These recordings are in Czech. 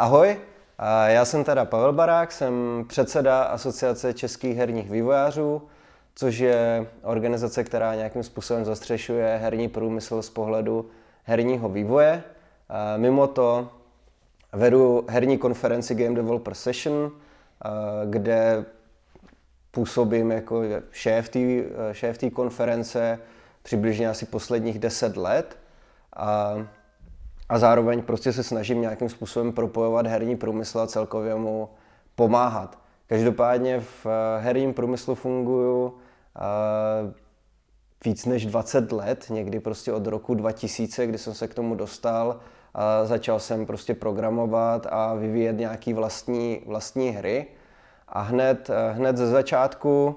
Ahoj, já jsem teda Pavel Barák, jsem předseda Asociace českých herních vývojářů, což je organizace, která nějakým způsobem zastřešuje herní průmysl z pohledu herního vývoje. Mimo to vedu herní konferenci Game Developer Session, kde působím jako šéf té šéf konference přibližně asi posledních 10 let. A a zároveň prostě se snažím nějakým způsobem propojovat herní průmysl a celkově mu pomáhat. Každopádně v eh, herním průmyslu funguju eh, víc než 20 let, někdy prostě od roku 2000, kdy jsem se k tomu dostal a začal jsem prostě programovat a vyvíjet nějaké vlastní, vlastní hry. A hned, eh, hned ze začátku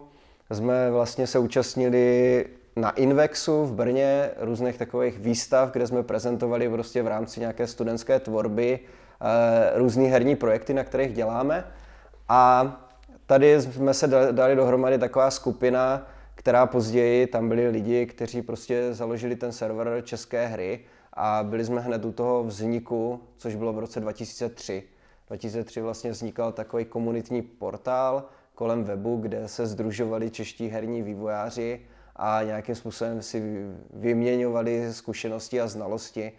jsme vlastně se účastnili na Invexu v Brně různých takových výstav, kde jsme prezentovali prostě v rámci nějaké studentské tvorby eh, různé herní projekty, na kterých děláme. A tady jsme se dali dohromady taková skupina, která později tam byli lidi, kteří prostě založili ten server české hry a byli jsme hned u toho vzniku, což bylo v roce 2003. 2003 vlastně vznikal takový komunitní portál kolem webu, kde se združovali čeští herní vývojáři a nějakým způsobem si vyměňovali zkušenosti a znalosti.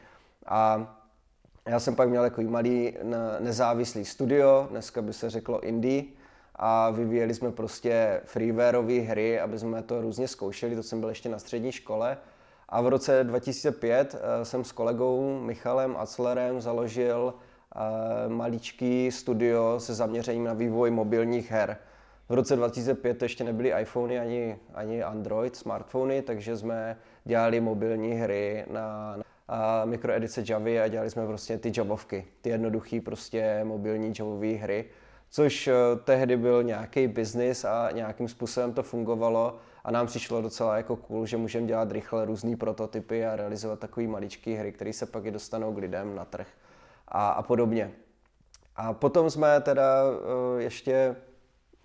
A já jsem pak měl takový malý nezávislý studio, dneska by se řeklo indie, a vyvíjeli jsme prostě freewareové hry, aby jsme to různě zkoušeli, to jsem byl ještě na střední škole. A v roce 2005 eh, jsem s kolegou Michalem Aclerem založil eh, maličký studio se zaměřením na vývoj mobilních her v roce 2005 ještě nebyly iPhony ani, ani Android, smartfony, takže jsme dělali mobilní hry na, na a mikroedice Javy a dělali jsme prostě ty Javovky, ty jednoduché prostě mobilní Javové hry, což eh, tehdy byl nějaký biznis a nějakým způsobem to fungovalo a nám přišlo docela jako cool, že můžeme dělat rychle různé prototypy a realizovat takové maličké hry, které se pak i dostanou k lidem na trh a, a podobně. A potom jsme teda eh, ještě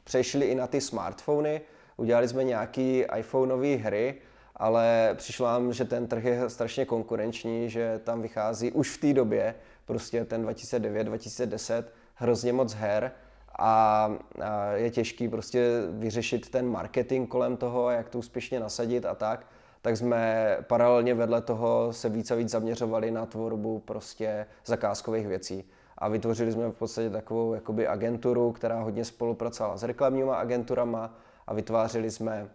přešli i na ty smartfony, udělali jsme nějaký iPhoneové hry, ale přišlo nám, že ten trh je strašně konkurenční, že tam vychází už v té době, prostě ten 2009, 2010, hrozně moc her a, a je těžký prostě vyřešit ten marketing kolem toho, jak to úspěšně nasadit a tak. Tak jsme paralelně vedle toho se víc a víc zaměřovali na tvorbu prostě zakázkových věcí a vytvořili jsme v podstatě takovou jakoby agenturu, která hodně spolupracovala s reklamníma agenturama a vytvářeli jsme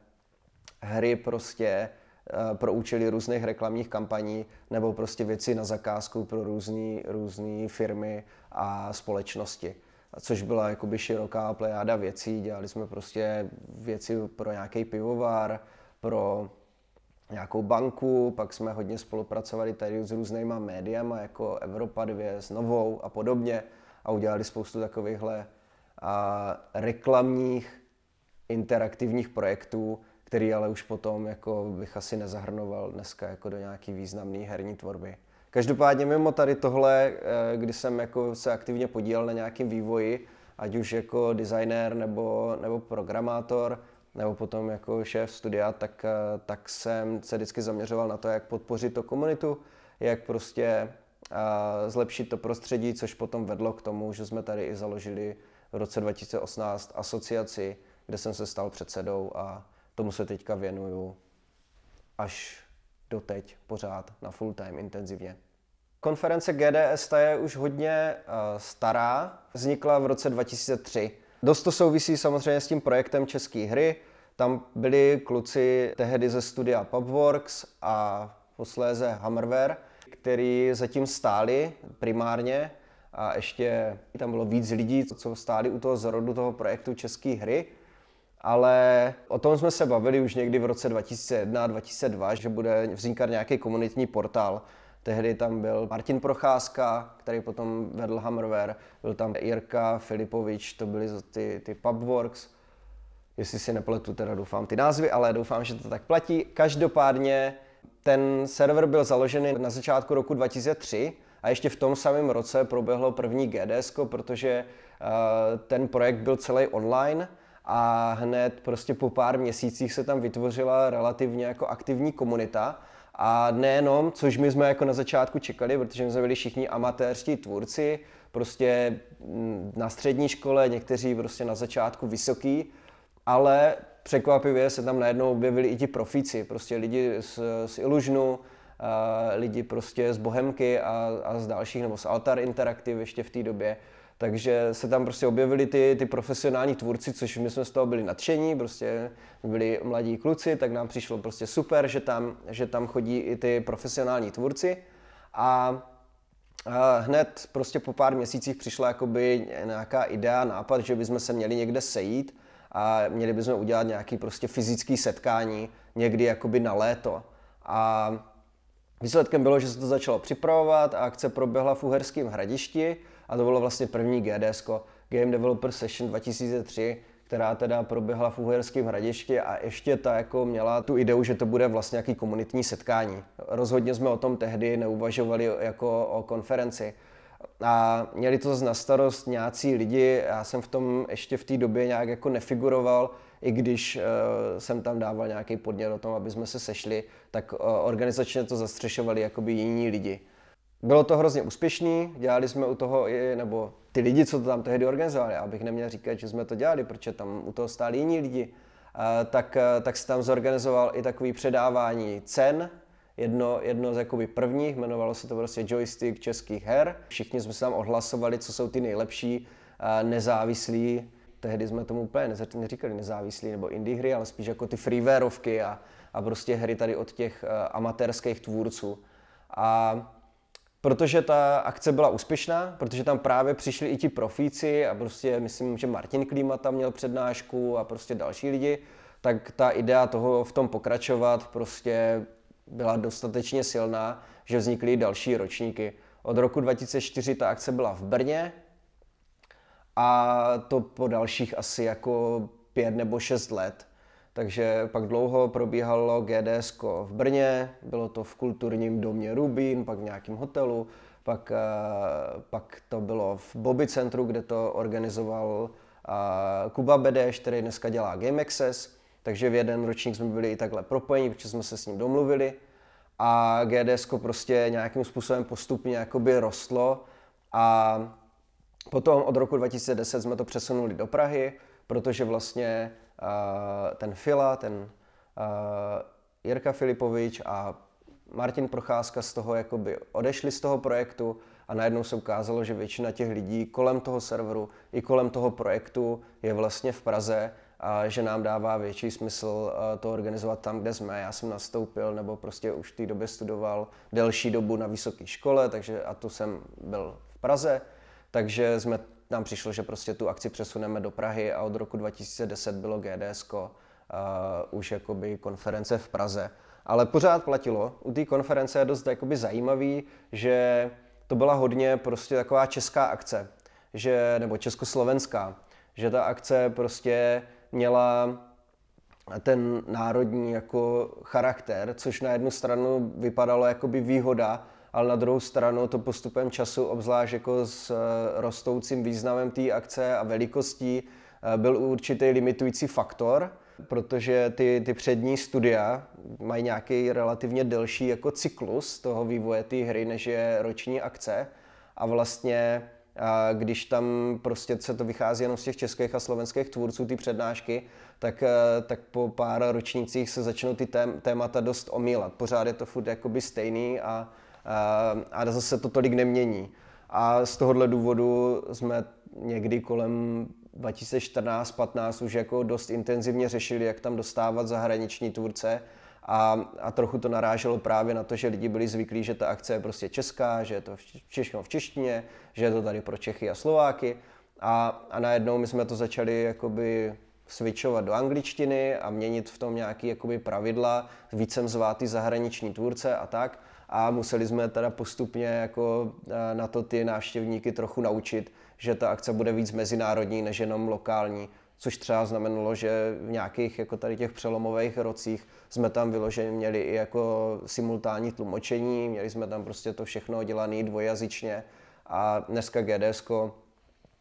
hry prostě eh, pro účely různých reklamních kampaní nebo prostě věci na zakázku pro různé firmy a společnosti což byla jakoby široká plejáda věcí. Dělali jsme prostě věci pro nějaký pivovar, pro nějakou banku, pak jsme hodně spolupracovali tady s různýma médiama, jako Evropa 2 s Novou a podobně a udělali spoustu takovýchhle a, reklamních interaktivních projektů, který ale už potom jako bych asi nezahrnoval dneska jako do nějaký významné herní tvorby. Každopádně mimo tady tohle, eh, kdy jsem jako se aktivně podílel na nějakém vývoji, ať už jako designér nebo, nebo programátor, nebo potom jako šéf studia, tak, eh, tak jsem se vždycky zaměřoval na to, jak podpořit to komunitu, jak prostě eh, zlepšit to prostředí, což potom vedlo k tomu, že jsme tady i založili v roce 2018 asociaci, kde jsem se stal předsedou a tomu se teďka věnuju až do teď pořád na full time intenzivně. Konference GDS ta je už hodně eh, stará, vznikla v roce 2003 Dost to souvisí samozřejmě s tím projektem České hry. Tam byli kluci tehdy ze studia Pubworks a posléze Hammerware, který zatím stáli primárně a ještě tam bylo víc lidí, co stáli u toho zrodu toho projektu České hry. Ale o tom jsme se bavili už někdy v roce 2001-2002, že bude vznikat nějaký komunitní portál, Tehdy tam byl Martin Procházka, který potom vedl Hammerware, byl tam Jirka Filipovič, to byly ty, ty Pubworks, jestli si nepletu, teda doufám ty názvy, ale doufám, že to tak platí. Každopádně ten server byl založený na začátku roku 2003 a ještě v tom samém roce proběhlo první GDS, protože eh, ten projekt byl celý online a hned prostě po pár měsících se tam vytvořila relativně jako aktivní komunita a nejenom, což my jsme jako na začátku čekali, protože my jsme byli všichni amatérští tvůrci, prostě mm, na střední škole, někteří prostě na začátku vysoký, ale překvapivě se tam najednou objevili i ti profíci, prostě lidi z, z Ilužnu, eh, lidi prostě z Bohemky a, a z dalších, nebo z Altar Interactive ještě v té době, takže se tam prostě objevili ty, ty profesionální tvůrci, což my jsme z toho byli nadšení, prostě byli mladí kluci, tak nám přišlo prostě super, že tam, že tam chodí i ty profesionální tvůrci. A hned prostě po pár měsících přišla jakoby nějaká idea, nápad, že bychom se měli někde sejít a měli bychom udělat nějaký prostě fyzický setkání někdy jakoby na léto. A výsledkem bylo, že se to začalo připravovat a akce proběhla v Uherském hradišti, a to bylo vlastně první GDS, Game Developer Session 2003, která teda proběhla v Uherském hradišti a ještě ta jako měla tu ideu, že to bude vlastně nějaký komunitní setkání. Rozhodně jsme o tom tehdy neuvažovali jako o konferenci. A měli to na starost nějací lidi, já jsem v tom ještě v té době nějak jako nefiguroval, i když uh, jsem tam dával nějaký podnět o tom, aby jsme se sešli, tak uh, organizačně to zastřešovali jakoby jiní lidi bylo to hrozně úspěšný, dělali jsme u toho i, nebo ty lidi, co to tam tehdy organizovali, abych neměl říkat, že jsme to dělali, protože tam u toho stáli jiní lidi, eh, tak, eh, tak se tam zorganizoval i takový předávání cen, jedno, jedno z jakoby prvních, jmenovalo se to prostě joystick českých her. Všichni jsme se tam odhlasovali, co jsou ty nejlepší eh, nezávislí, tehdy jsme tomu úplně neříkali nezávislí nebo indie hry, ale spíš jako ty freewareovky a, a prostě hry tady od těch amatérských tvůrců. A protože ta akce byla úspěšná, protože tam právě přišli i ti profíci a prostě myslím, že Martin Klíma tam měl přednášku a prostě další lidi, tak ta idea toho v tom pokračovat prostě byla dostatečně silná, že vznikly další ročníky. Od roku 2004 ta akce byla v Brně a to po dalších asi jako pět nebo šest let takže pak dlouho probíhalo GDS v Brně, bylo to v kulturním domě Rubín, pak v nějakém hotelu, pak, eh, pak to bylo v Bobby centru, kde to organizoval eh, Kuba Bedeš, který dneska dělá Game Access, takže v jeden ročník jsme byli i takhle propojeni, protože jsme se s ním domluvili a GDS prostě nějakým způsobem postupně jakoby rostlo a potom od roku 2010 jsme to přesunuli do Prahy, protože vlastně ten Fila, ten Jirka Filipovič a Martin Procházka z toho jakoby odešli z toho projektu a najednou se ukázalo, že většina těch lidí kolem toho serveru i kolem toho projektu je vlastně v Praze a že nám dává větší smysl to organizovat tam, kde jsme. Já jsem nastoupil nebo prostě už v té době studoval delší dobu na vysoké škole, takže a tu jsem byl v Praze, takže jsme nám přišlo, že prostě tu akci přesuneme do Prahy a od roku 2010 bylo GDS uh, eh, už jakoby konference v Praze. Ale pořád platilo. U té konference je dost jakoby zajímavý, že to byla hodně prostě taková česká akce, že, nebo československá, že ta akce prostě měla ten národní jako charakter, což na jednu stranu vypadalo jako by výhoda, ale na druhou stranu to postupem času, obzvlášť jako s eh, rostoucím významem té akce a velikostí, eh, byl určitý limitující faktor, protože ty, ty přední studia mají nějaký relativně delší jako cyklus toho vývoje té hry, než je roční akce. A vlastně když tam prostě se to vychází jenom z těch českých a slovenských tvůrců, ty přednášky, tak, eh, tak po pár ročnících se začnou ty témata dost omílat. Pořád je to furt jakoby stejný a Eh, a zase to tolik nemění. A z tohohle důvodu jsme někdy kolem 2014-15 už jako dost intenzivně řešili, jak tam dostávat zahraniční tvůrce a, a trochu to naráželo právě na to, že lidi byli zvyklí, že ta akce je prostě česká, že je to všechno v češtině, že je to tady pro Čechy a Slováky a, a najednou my jsme to začali jakoby switchovat do angličtiny a měnit v tom nějaké pravidla, vícem jsem zvát ty zahraniční tvůrce a tak a museli jsme teda postupně jako eh, na to ty návštěvníky trochu naučit, že ta akce bude víc mezinárodní než jenom lokální, což třeba znamenalo, že v nějakých jako tady těch přelomových rocích jsme tam vyloženě měli i jako simultánní tlumočení, měli jsme tam prostě to všechno dělané dvojazyčně a dneska GDS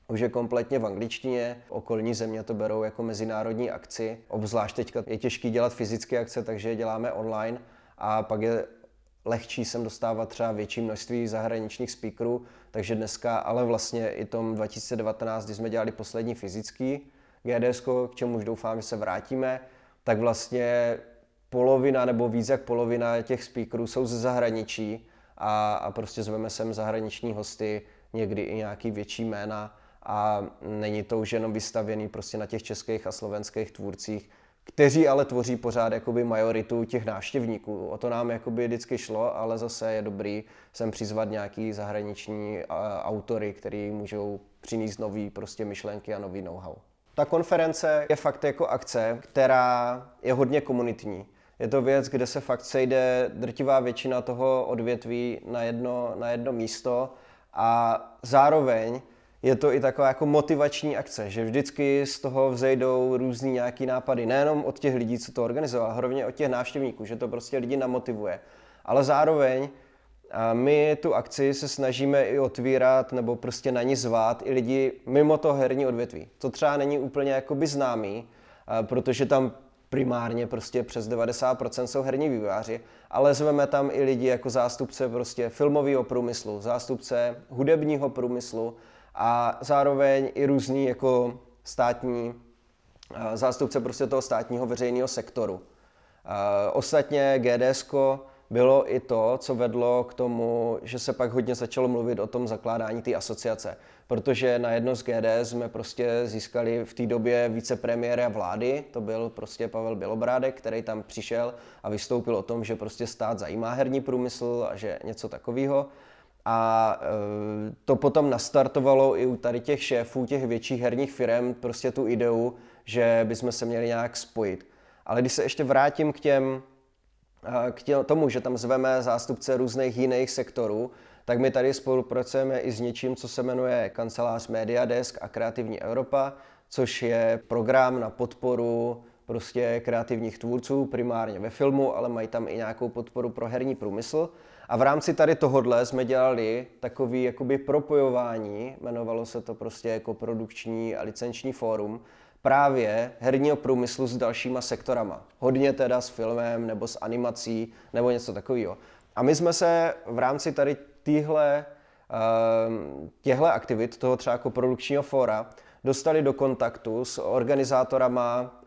už je kompletně v angličtině, okolní země to berou jako mezinárodní akci, obzvlášť teďka je těžký dělat fyzické akce, takže je děláme online a pak je lehčí sem dostávat třeba větší množství zahraničních speakerů, takže dneska, ale vlastně i tom 2019, kdy jsme dělali poslední fyzický GDS, k čemuž doufám, že se vrátíme, tak vlastně polovina nebo víc jak polovina těch speakerů jsou ze zahraničí a, a prostě zveme sem zahraniční hosty, někdy i nějaký větší jména a není to už jenom vystavěný prostě na těch českých a slovenských tvůrcích, kteří ale tvoří pořád jakoby majoritu těch návštěvníků. O to nám jakoby vždycky šlo, ale zase je dobrý sem přizvat nějaký zahraniční autory, který můžou přinést nový prostě myšlenky a nový know-how. Ta konference je fakt jako akce, která je hodně komunitní. Je to věc, kde se fakt sejde drtivá většina toho odvětví na jedno, na jedno místo a zároveň je to i taková jako motivační akce, že vždycky z toho vzejdou různý nějaký nápady, nejenom od těch lidí, co to organizoval, hlavně od těch návštěvníků, že to prostě lidi namotivuje. Ale zároveň a my tu akci se snažíme i otvírat nebo prostě na ní zvát i lidi mimo to herní odvětví. To třeba není úplně jakoby známý, protože tam primárně prostě přes 90% jsou herní vývojáři, ale zveme tam i lidi jako zástupce prostě filmového průmyslu, zástupce hudebního průmyslu, a zároveň i různý jako státní eh, zástupce prostě toho státního veřejného sektoru. Eh, ostatně GDS bylo i to, co vedlo k tomu, že se pak hodně začalo mluvit o tom zakládání té asociace. Protože na jedno z GDS jsme prostě získali v té době vicepremiéra vlády, to byl prostě Pavel Bělobrádek, který tam přišel a vystoupil o tom, že prostě stát zajímá herní průmysl a že něco takového. A eh, to potom nastartovalo i u tady těch šéfů, těch větších herních firm, prostě tu ideu, že bychom se měli nějak spojit. Ale když se ještě vrátím k těm, eh, k tě, tomu, že tam zveme zástupce různých jiných sektorů, tak my tady spolupracujeme i s něčím, co se jmenuje kancelář desk a Kreativní Evropa, což je program na podporu prostě kreativních tvůrců, primárně ve filmu, ale mají tam i nějakou podporu pro herní průmysl. A v rámci tady tohodle jsme dělali takový jakoby propojování, jmenovalo se to prostě jako produkční a licenční fórum, právě herního průmyslu s dalšíma sektorama. Hodně teda s filmem nebo s animací nebo něco takového. A my jsme se v rámci tady týhle, ehm, těhle aktivit, toho třeba jako produkčního fóra, dostali do kontaktu s organizátorama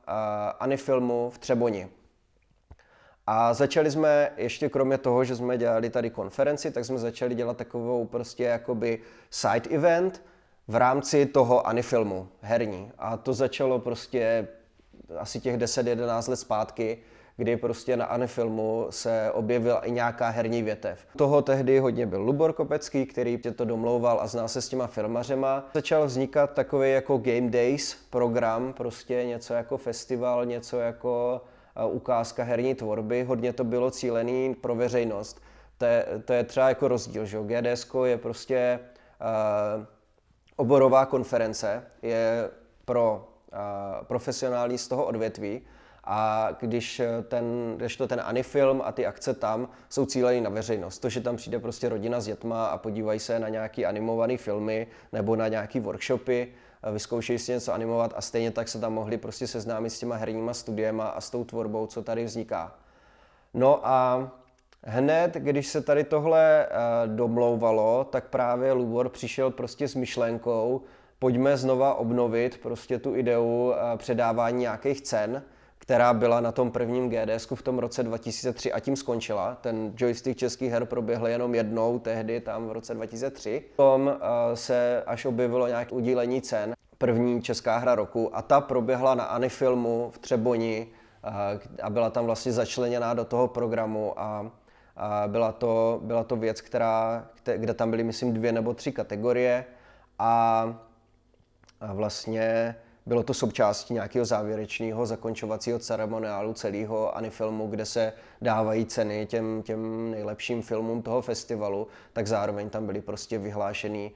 Anifilmu v Třeboni. A začali jsme, ještě kromě toho, že jsme dělali tady konferenci, tak jsme začali dělat takovou prostě jakoby side event v rámci toho anifilmu herní. A to začalo prostě asi těch 10-11 let zpátky, kdy prostě na Anifilmu se objevila i nějaká herní větev. Toho tehdy hodně byl Lubor Kopecký, který tě to domlouval a znal se s těma filmařema. Začal vznikat takový jako Game Days program, prostě něco jako festival, něco jako ukázka herní tvorby, hodně to bylo cílený pro veřejnost. To je, to je třeba jako rozdíl, že GDS je prostě uh, oborová konference, je pro uh, profesionální z toho odvětví a když, ten, když to ten anifilm a ty akce tam jsou cílený na veřejnost, to, že tam přijde prostě rodina s dětma a podívají se na nějaký animované filmy nebo na nějaký workshopy, vyzkoušeli si něco animovat a stejně tak se tam mohli prostě seznámit s těma herníma studiema a s tou tvorbou, co tady vzniká. No a hned, když se tady tohle eh, domlouvalo, tak právě Lubor přišel prostě s myšlenkou, pojďme znova obnovit prostě tu ideu eh, předávání nějakých cen, která byla na tom prvním GDS v tom roce 2003 a tím skončila. Ten joystick českých her proběhl jenom jednou, tehdy tam v roce 2003. Potom eh, se až objevilo nějaké udílení cen, první česká hra roku a ta proběhla na Anifilmu v Třeboni eh, a byla tam vlastně začleněná do toho programu a a byla to, byla to věc, která, kde tam byly, myslím, dvě nebo tři kategorie a vlastně bylo to součástí nějakého závěrečného zakončovacího ceremoniálu celého anifilmu, kde se dávají ceny těm, těm nejlepším filmům toho festivalu, tak zároveň tam byly prostě vyhlášený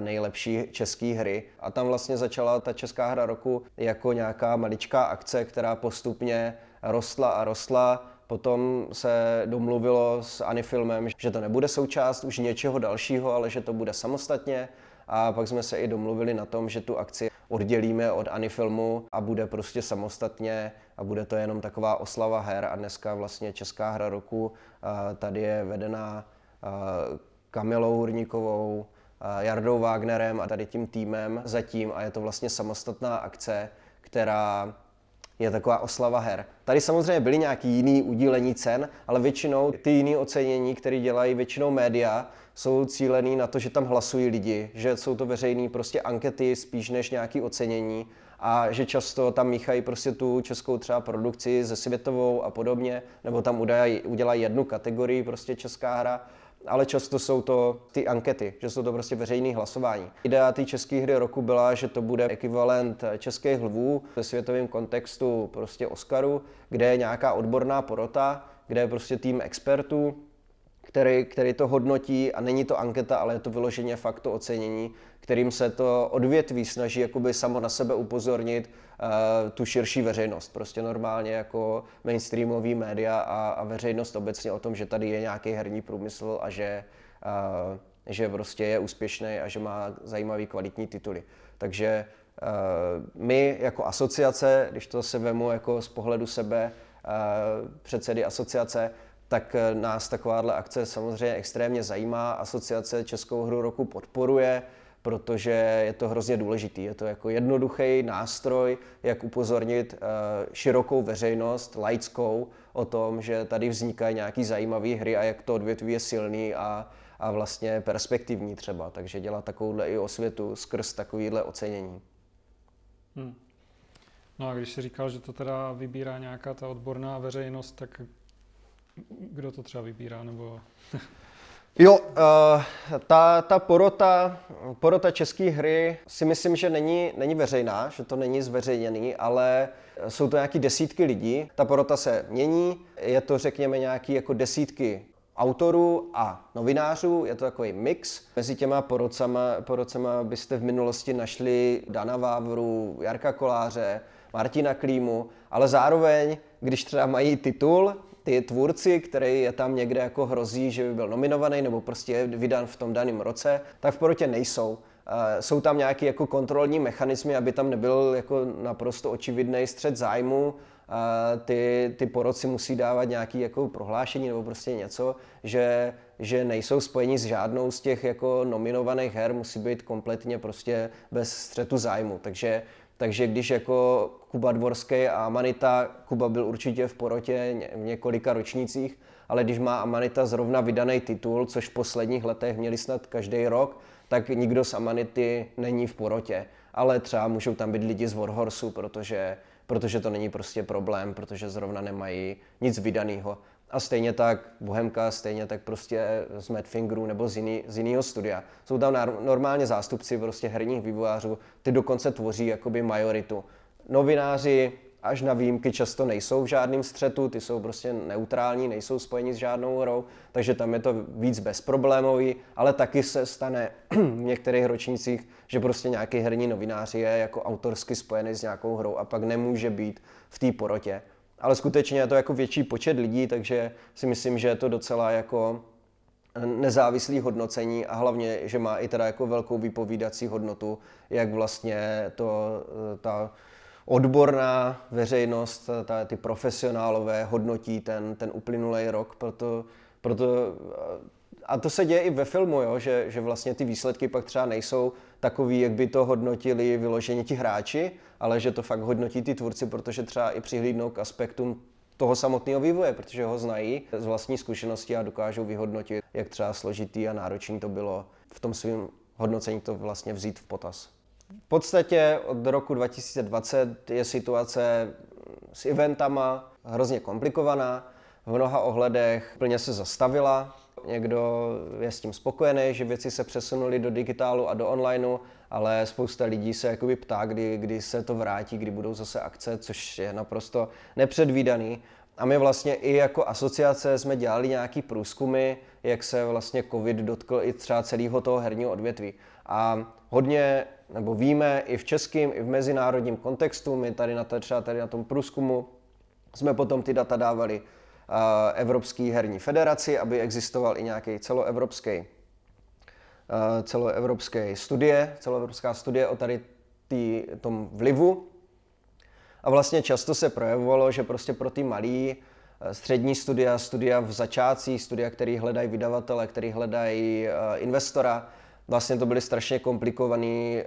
nejlepší české hry. A tam vlastně začala ta česká hra roku jako nějaká maličká akce, která postupně rostla a rostla. Potom se domluvilo s Anifilmem, že to nebude součást už něčeho dalšího, ale že to bude samostatně a pak jsme se i domluvili na tom, že tu akci oddělíme od Anifilmu a bude prostě samostatně a bude to jenom taková oslava her a dneska vlastně Česká hra roku eh, tady je vedená eh, Kamilou Hurníkovou, eh, Jardou Wagnerem a tady tím týmem zatím a je to vlastně samostatná akce, která je taková oslava her. Tady samozřejmě byly nějaký jiný udílení cen, ale většinou ty jiné ocenění, které dělají většinou média, jsou cílený na to, že tam hlasují lidi, že jsou to veřejné prostě ankety spíš než nějaké ocenění a že často tam míchají prostě tu českou třeba produkci se světovou a podobně, nebo tam udají, udělají jednu kategorii prostě česká hra ale často jsou to ty ankety, že jsou to prostě veřejné hlasování. Idea té české hry roku byla, že to bude ekvivalent českých lvů ve světovém kontextu prostě Oscaru, kde je nějaká odborná porota, kde je prostě tým expertů, který, který to hodnotí a není to anketa, ale je to vyloženě fakt to ocenění, kterým se to odvětví snaží jakoby samo na sebe upozornit uh, tu širší veřejnost. Prostě normálně jako mainstreamový média a, a veřejnost obecně o tom, že tady je nějaký herní průmysl a že, uh, že prostě je úspěšný a že má zajímavý kvalitní tituly. Takže uh, my jako asociace, když to se vemu jako z pohledu sebe, uh, předsedy asociace, tak eh, nás takováhle akce samozřejmě extrémně zajímá. Asociace Českou hru roku podporuje, protože je to hrozně důležitý. Je to jako jednoduchý nástroj, jak upozornit eh, širokou veřejnost, laickou, o tom, že tady vznikají nějaký zajímavé hry a jak to odvětví je silný a, a vlastně perspektivní třeba. Takže dělá takovouhle i osvětu skrz takovýhle ocenění. Hmm. No a když jsi říkal, že to teda vybírá nějaká ta odborná veřejnost, tak kdo to třeba vybírá, nebo... Jo, eh, ta, ta porota, porota české hry si myslím, že není, není veřejná, že to není zveřejněný, ale jsou to nějaké desítky lidí. Ta porota se mění, je to řekněme nějaký jako desítky autorů a novinářů, je to takový mix. Mezi těma porocama, porocama byste v minulosti našli Dana Vávru, Jarka Koláře, Martina Klímu, ale zároveň, když třeba mají titul, ty tvůrci, který je tam někde jako hrozí, že by byl nominovaný nebo prostě je vydán v tom daném roce, tak v porotě nejsou. Uh, jsou tam nějaké jako kontrolní mechanismy, aby tam nebyl jako naprosto očividný střed zájmu. Uh, ty, ty poroci musí dávat nějaké jako prohlášení nebo prostě něco, že, že nejsou spojeni s žádnou z těch jako nominovaných her, musí být kompletně prostě bez střetu zájmu. Takže takže když jako Kuba Dvorský a Amanita, Kuba byl určitě v porotě v několika ročnících, ale když má Amanita zrovna vydaný titul, což v posledních letech měli snad každý rok, tak nikdo z Amanity není v porotě. Ale třeba můžou tam být lidi z Warhorsu, protože, protože to není prostě problém, protože zrovna nemají nic vydaného. A stejně tak Bohemka, stejně tak prostě z Madfingeru nebo z, jiný, z jiného studia. Jsou tam normálně zástupci prostě herních vývojářů, ty dokonce tvoří jakoby majoritu. Novináři až na výjimky často nejsou v žádném střetu, ty jsou prostě neutrální, nejsou spojeni s žádnou hrou, takže tam je to víc bezproblémový, ale taky se stane v některých ročnících, že prostě nějaký herní novinář je jako autorsky spojený s nějakou hrou a pak nemůže být v té porotě ale skutečně je to jako větší počet lidí, takže si myslím, že je to docela jako nezávislý hodnocení a hlavně, že má i teda jako velkou vypovídací hodnotu, jak vlastně to, eh, ta odborná veřejnost, eh, ta, ty profesionálové hodnotí ten, ten uplynulý rok, proto, proto eh, a to se děje i ve filmu, jo, že, že vlastně ty výsledky pak třeba nejsou takový, jak by to hodnotili vyloženě ti hráči, ale že to fakt hodnotí ty tvůrci, protože třeba i přihlídnou k aspektům toho samotného vývoje, protože ho znají z vlastní zkušenosti a dokážou vyhodnotit, jak třeba složitý a náročný to bylo v tom svém hodnocení to vlastně vzít v potaz. V podstatě od roku 2020 je situace s eventama hrozně komplikovaná, v mnoha ohledech plně se zastavila, Někdo je s tím spokojený, že věci se přesunuly do digitálu a do onlineu, ale spousta lidí se jakoby ptá, kdy, kdy se to vrátí, kdy budou zase akce, což je naprosto nepředvídaný. A my vlastně i jako asociace jsme dělali nějaký průzkumy, jak se vlastně covid dotkl i třeba celého toho herního odvětví. A hodně, nebo víme i v českém, i v mezinárodním kontextu, my tady na, to, třeba tady na tom průzkumu jsme potom ty data dávali Eh, Evropské herní federaci, aby existoval i nějaký celoevropský eh, celoevropské studie, celoevropská studie o tady tý, tom vlivu. A vlastně často se projevovalo, že prostě pro ty malé eh, střední studia, studia v začátcích, studia, který hledají vydavatele, který hledají investora, vlastně to byly strašně komplikovaný,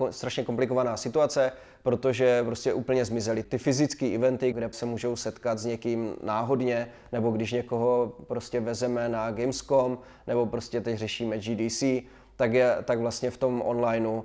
uh, strašně komplikovaná situace, protože prostě úplně zmizely ty fyzické eventy, kde se můžou setkat s někým náhodně, nebo když někoho prostě vezeme na Gamescom, nebo prostě teď řešíme GDC, tak, je, tak vlastně v tom onlineu uh,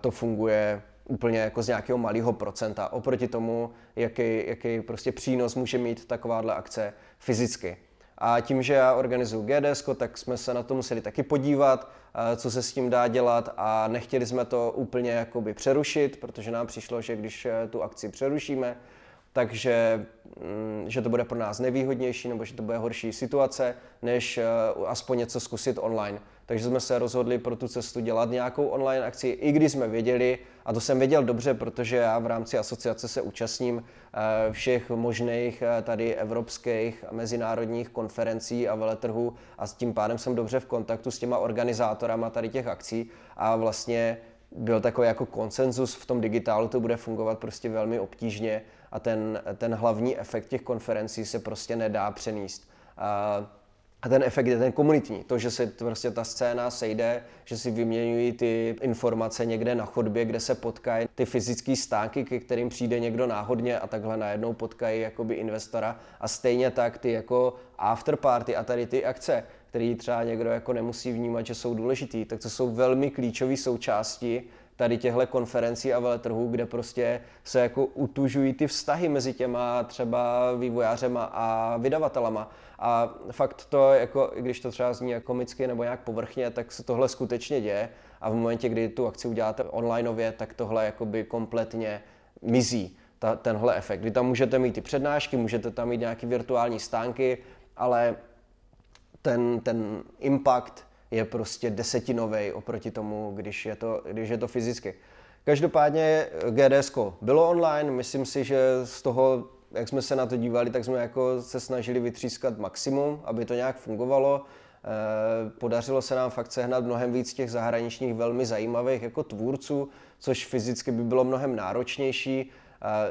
to funguje úplně jako z nějakého malého procenta oproti tomu, jaký, jaký prostě přínos může mít takováhle akce fyzicky. A tím, že já organizuju GDS, tak jsme se na to museli taky podívat, eh, co se s tím dá dělat a nechtěli jsme to úplně jakoby přerušit, protože nám přišlo, že když eh, tu akci přerušíme, takže mm, že to bude pro nás nevýhodnější nebo že to bude horší situace, než eh, aspoň něco zkusit online. Takže jsme se rozhodli pro tu cestu dělat nějakou online akci, i když jsme věděli, a to jsem věděl dobře, protože já v rámci asociace se účastním eh, všech možných eh, tady evropských a mezinárodních konferencí a veletrhů a s tím pádem jsem dobře v kontaktu s těma organizátorama tady těch akcí a vlastně byl takový jako konsenzus v tom digitálu, to bude fungovat prostě velmi obtížně a ten, ten hlavní efekt těch konferencí se prostě nedá přenést. A, a ten efekt je ten komunitní. To, že se prostě ta scéna sejde, že si vyměňují ty informace někde na chodbě, kde se potkají ty fyzické stánky, ke kterým přijde někdo náhodně a takhle najednou potkají jakoby investora a stejně tak ty jako afterparty a tady ty akce, které třeba někdo jako nemusí vnímat, že jsou důležitý, tak to jsou velmi klíčové součásti tady těchto konferencí a veletrhů, kde prostě se jako utužují ty vztahy mezi těma třeba vývojářema a vydavatelama. A fakt to, jako, když to třeba zní jako komicky nebo nějak povrchně, tak se tohle skutečně děje a v momentě, kdy tu akci uděláte onlineově, tak tohle jakoby kompletně mizí ta, tenhle efekt. Vy tam můžete mít ty přednášky, můžete tam mít nějaké virtuální stánky, ale ten, ten impact je prostě desetinový oproti tomu, když je to, když je to fyzicky. Každopádně eh, GDS bylo online, myslím si, že z toho, jak jsme se na to dívali, tak jsme jako se snažili vytřískat maximum, aby to nějak fungovalo. Eh, podařilo se nám fakt sehnat mnohem víc těch zahraničních velmi zajímavých jako tvůrců, což fyzicky by bylo mnohem náročnější.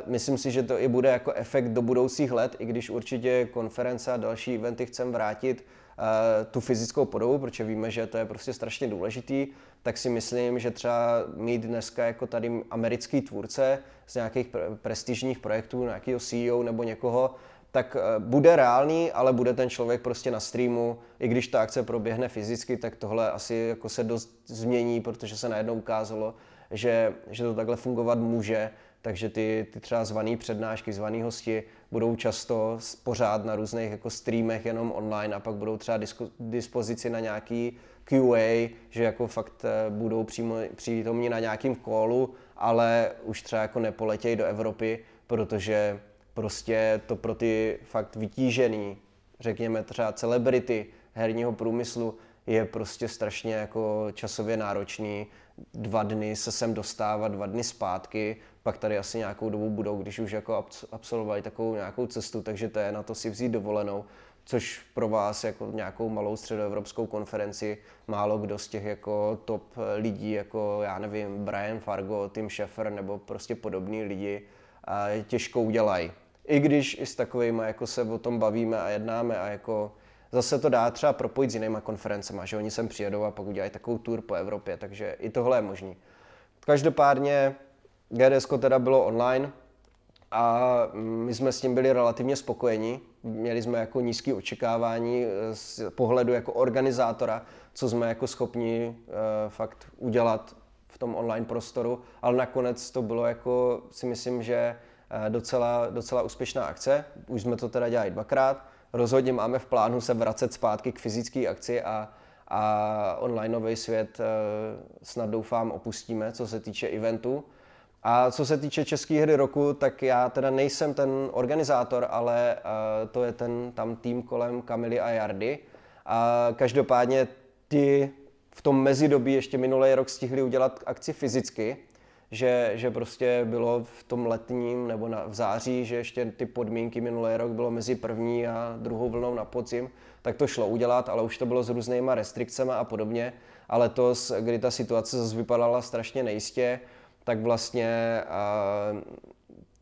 Myslím si, že to i bude jako efekt do budoucích let, i když určitě konference a další eventy chcem vrátit, Eh, tu fyzickou podobu, protože víme, že to je prostě strašně důležitý, tak si myslím, že třeba mít dneska jako tady americký tvůrce z nějakých prestižních projektů, nějakého CEO nebo někoho, tak eh, bude reálný, ale bude ten člověk prostě na streamu, i když ta akce proběhne fyzicky, tak tohle asi jako se dost změní, protože se najednou ukázalo, že, že to takhle fungovat může, takže ty, ty třeba zvaný přednášky, zvaný hosti, budou často pořád na různých jako streamech jenom online a pak budou třeba disko, dispozici na nějaký QA, že jako fakt eh, budou přímo přítomní na nějakým kolu, ale už třeba jako nepoletějí do Evropy, protože prostě to pro ty fakt vytížený, řekněme třeba celebrity herního průmyslu, je prostě strašně jako časově náročný dva dny se sem dostávat, dva dny zpátky pak tady asi nějakou dobu budou, když už jako absolvovali takovou nějakou cestu, takže to je na to si vzít dovolenou, což pro vás jako nějakou malou středoevropskou konferenci málo kdo z těch jako top eh, lidí, jako já nevím, Brian Fargo, Tim Schaeffer nebo prostě podobní lidi, těžko udělají. I když i s takovými jako se o tom bavíme a jednáme a jako zase to dá třeba propojit s jinýma konferencema, že oni sem přijedou a pak udělají takovou tour po Evropě, takže i tohle je možný. Každopádně GDS teda bylo online a my jsme s tím byli relativně spokojeni. Měli jsme jako nízké očekávání eh, z pohledu jako organizátora, co jsme jako schopni eh, fakt udělat v tom online prostoru, ale nakonec to bylo jako si myslím, že eh, docela, docela úspěšná akce. Už jsme to teda dělali dvakrát. Rozhodně máme v plánu se vracet zpátky k fyzické akci a, a onlineový svět snad doufám opustíme, co se týče eventů. A co se týče české hry roku, tak já teda nejsem ten organizátor, ale uh, to je ten tam tým kolem Kamily a Jardy. A každopádně ty v tom mezidobí ještě minulý rok stihli udělat akci fyzicky, že, že prostě bylo v tom letním nebo na, v září, že ještě ty podmínky minulý rok bylo mezi první a druhou vlnou na podzim, tak to šlo udělat, ale už to bylo s různýma restrikcemi a podobně. A letos, kdy ta situace zase vypadala strašně nejistě, tak vlastně eh,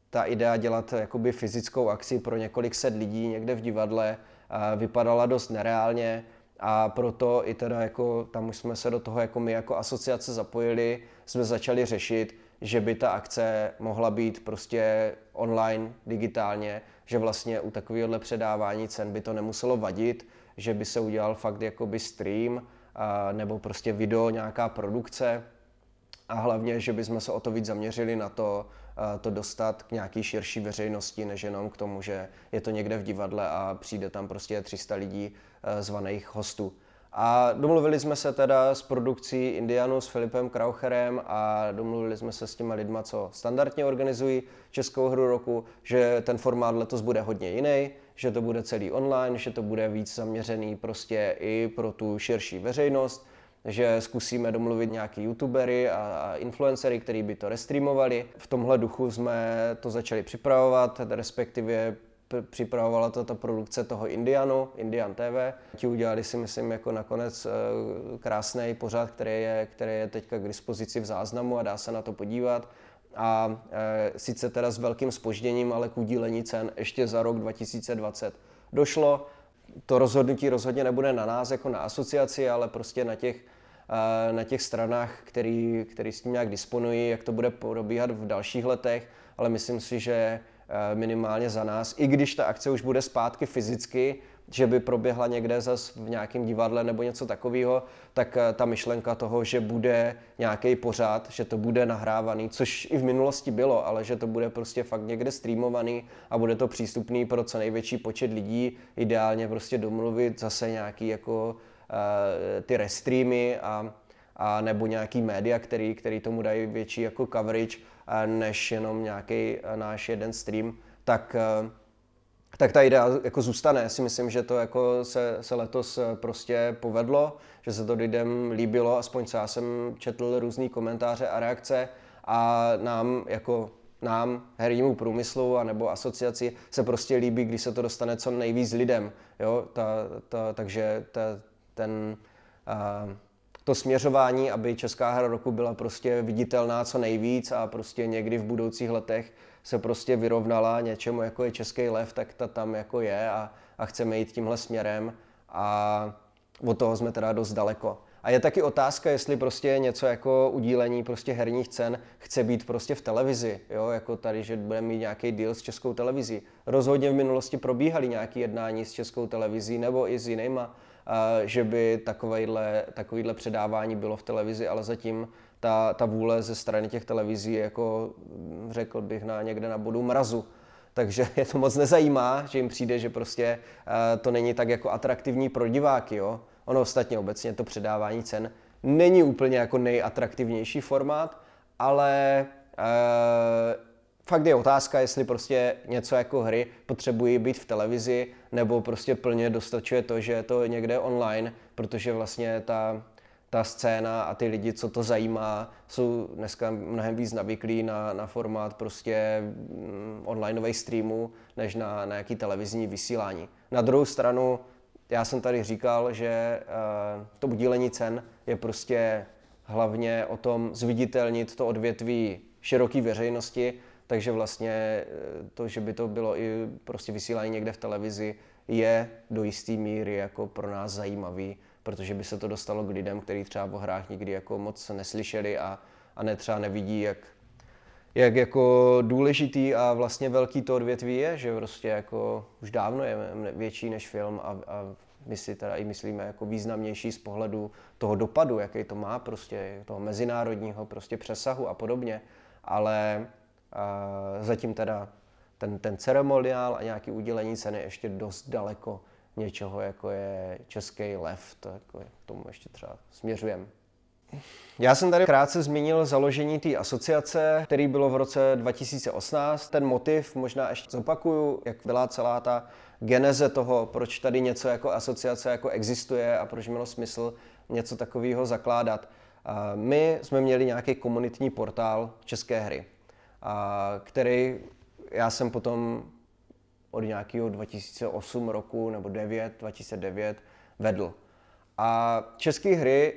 ta idea dělat jakoby fyzickou akci pro několik set lidí někde v divadle eh, vypadala dost nereálně a proto i teda jako tam už jsme se do toho jako my jako asociace zapojili, jsme začali řešit, že by ta akce mohla být prostě online, digitálně, že vlastně u takovéhohle předávání cen by to nemuselo vadit, že by se udělal fakt jakoby stream a, eh, nebo prostě video, nějaká produkce, a hlavně, že bychom se o to víc zaměřili na to, eh, to dostat k nějaký širší veřejnosti, než jenom k tomu, že je to někde v divadle a přijde tam prostě 300 lidí eh, zvaných hostů. A domluvili jsme se teda s produkcí Indianu, s Filipem Kraucherem a domluvili jsme se s těma lidma, co standardně organizují Českou hru roku, že ten formát letos bude hodně jiný, že to bude celý online, že to bude víc zaměřený prostě i pro tu širší veřejnost, že zkusíme domluvit nějaký youtubery a, influencery, který by to restreamovali. V tomhle duchu jsme to začali připravovat, respektive připravovala to ta produkce toho Indianu, Indian TV. Ti udělali si myslím jako nakonec eh, krásný pořad, který je, který je teďka k dispozici v záznamu a dá se na to podívat. A e, sice teda s velkým spožděním, ale k udílení cen ještě za rok 2020 došlo. To rozhodnutí rozhodně nebude na nás jako na asociaci, ale prostě na těch Eh, na těch stranách, který, který s tím nějak disponují, jak to bude probíhat v dalších letech, ale myslím si, že eh, minimálně za nás, i když ta akce už bude zpátky fyzicky, že by proběhla někde zas v nějakém divadle nebo něco takového, tak eh, ta myšlenka toho, že bude nějaký pořád, že to bude nahrávaný, což i v minulosti bylo, ale že to bude prostě fakt někde streamovaný a bude to přístupný pro co největší počet lidí, ideálně prostě domluvit zase nějaký jako Eh, ty restreamy a, a nebo nějaký média, který, který tomu dají větší jako coverage, eh, než jenom nějaký eh, náš jeden stream, tak tak ta idea jako zůstane. Já si myslím, že to jako se, se letos prostě povedlo, že se to lidem líbilo, aspoň co já jsem četl různé komentáře a reakce a nám jako nám, hernímu průmyslu a nebo asociaci se prostě líbí, když se to dostane co nejvíc lidem. Jo? Ta, ta, takže ta, ten, uh, to směřování, aby Česká hra roku byla prostě viditelná co nejvíc a prostě někdy v budoucích letech se prostě vyrovnala něčemu, jako je Český lev, tak ta tam jako je a, a chceme jít tímhle směrem a od toho jsme teda dost daleko. A je taky otázka, jestli prostě něco jako udílení prostě herních cen chce být prostě v televizi, jo, jako tady, že bude mít nějaký deal s českou televizí. Rozhodně v minulosti probíhaly nějaké jednání s českou televizí nebo i s jinýma že by takovýhle, takovýhle předávání bylo v televizi, ale zatím ta, ta vůle ze strany těch televizí je jako, mm, řekl bych, na někde na bodu mrazu. Takže je to moc nezajímá, že jim přijde, že prostě eh, to není tak jako atraktivní pro diváky. Jo? Ono ostatně obecně to předávání cen není úplně jako nejatraktivnější formát, ale e, fakt je otázka, jestli prostě něco jako hry potřebují být v televizi nebo prostě plně dostačuje to, že je to někde online, protože vlastně ta, ta scéna a ty lidi, co to zajímá, jsou dneska mnohem víc navyklí na, na formát prostě mm, onlineových streamu, než na, na jaký televizní vysílání. Na druhou stranu, já jsem tady říkal, že uh, to udílení cen je prostě hlavně o tom zviditelnit to odvětví široké veřejnosti takže vlastně eh, to, že by to bylo i prostě vysílání někde v televizi, je do jisté míry jako pro nás zajímavý, protože by se to dostalo k lidem, kteří třeba o hrách nikdy jako moc neslyšeli a, a ne třeba nevidí, jak, jak jako důležitý a vlastně velký to odvětví je, že prostě jako už dávno je větší než film a, a my si teda i myslíme jako významnější z pohledu toho dopadu, jaký to má prostě, toho mezinárodního prostě přesahu a podobně, ale zatím teda ten, ten ceremoniál a nějaký udělení ceny ještě dost daleko něčeho, jako je český lev, to jako je, k tomu ještě třeba směřujeme. Já jsem tady krátce zmínil založení té asociace, který bylo v roce 2018. Ten motiv možná ještě zopakuju, jak byla celá ta geneze toho, proč tady něco jako asociace jako existuje a proč mělo smysl něco takového zakládat. My jsme měli nějaký komunitní portál české hry a který já jsem potom od nějakého 2008 roku nebo 9, 2009 vedl. A české hry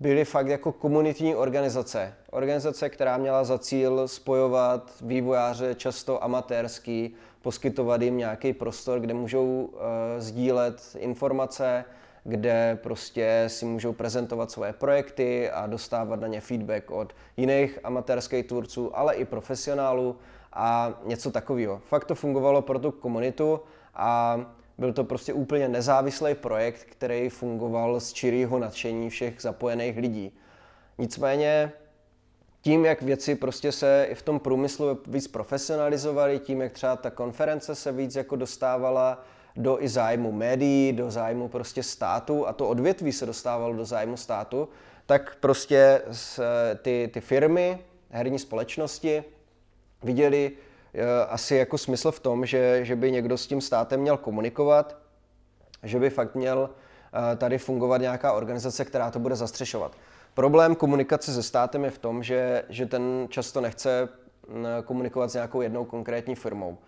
byly fakt jako komunitní organizace. Organizace, která měla za cíl spojovat vývojáře, často amatérský, poskytovat jim nějaký prostor, kde můžou uh, sdílet informace, kde prostě si můžou prezentovat svoje projekty a dostávat na ně feedback od jiných amatérských tvůrců, ale i profesionálů a něco takového. Fakt to fungovalo pro tu komunitu a byl to prostě úplně nezávislý projekt, který fungoval z čirýho nadšení všech zapojených lidí. Nicméně tím, jak věci prostě se i v tom průmyslu víc profesionalizovaly, tím, jak třeba ta konference se víc jako dostávala do i zájmu médií, do zájmu prostě státu a to odvětví se dostávalo do zájmu státu, tak prostě eh, ty, ty firmy, herní společnosti viděli eh, asi jako smysl v tom, že, že by někdo s tím státem měl komunikovat, že by fakt měl eh, tady fungovat nějaká organizace, která to bude zastřešovat. Problém komunikace se státem je v tom, že, že ten často nechce mm, komunikovat s nějakou jednou konkrétní firmou,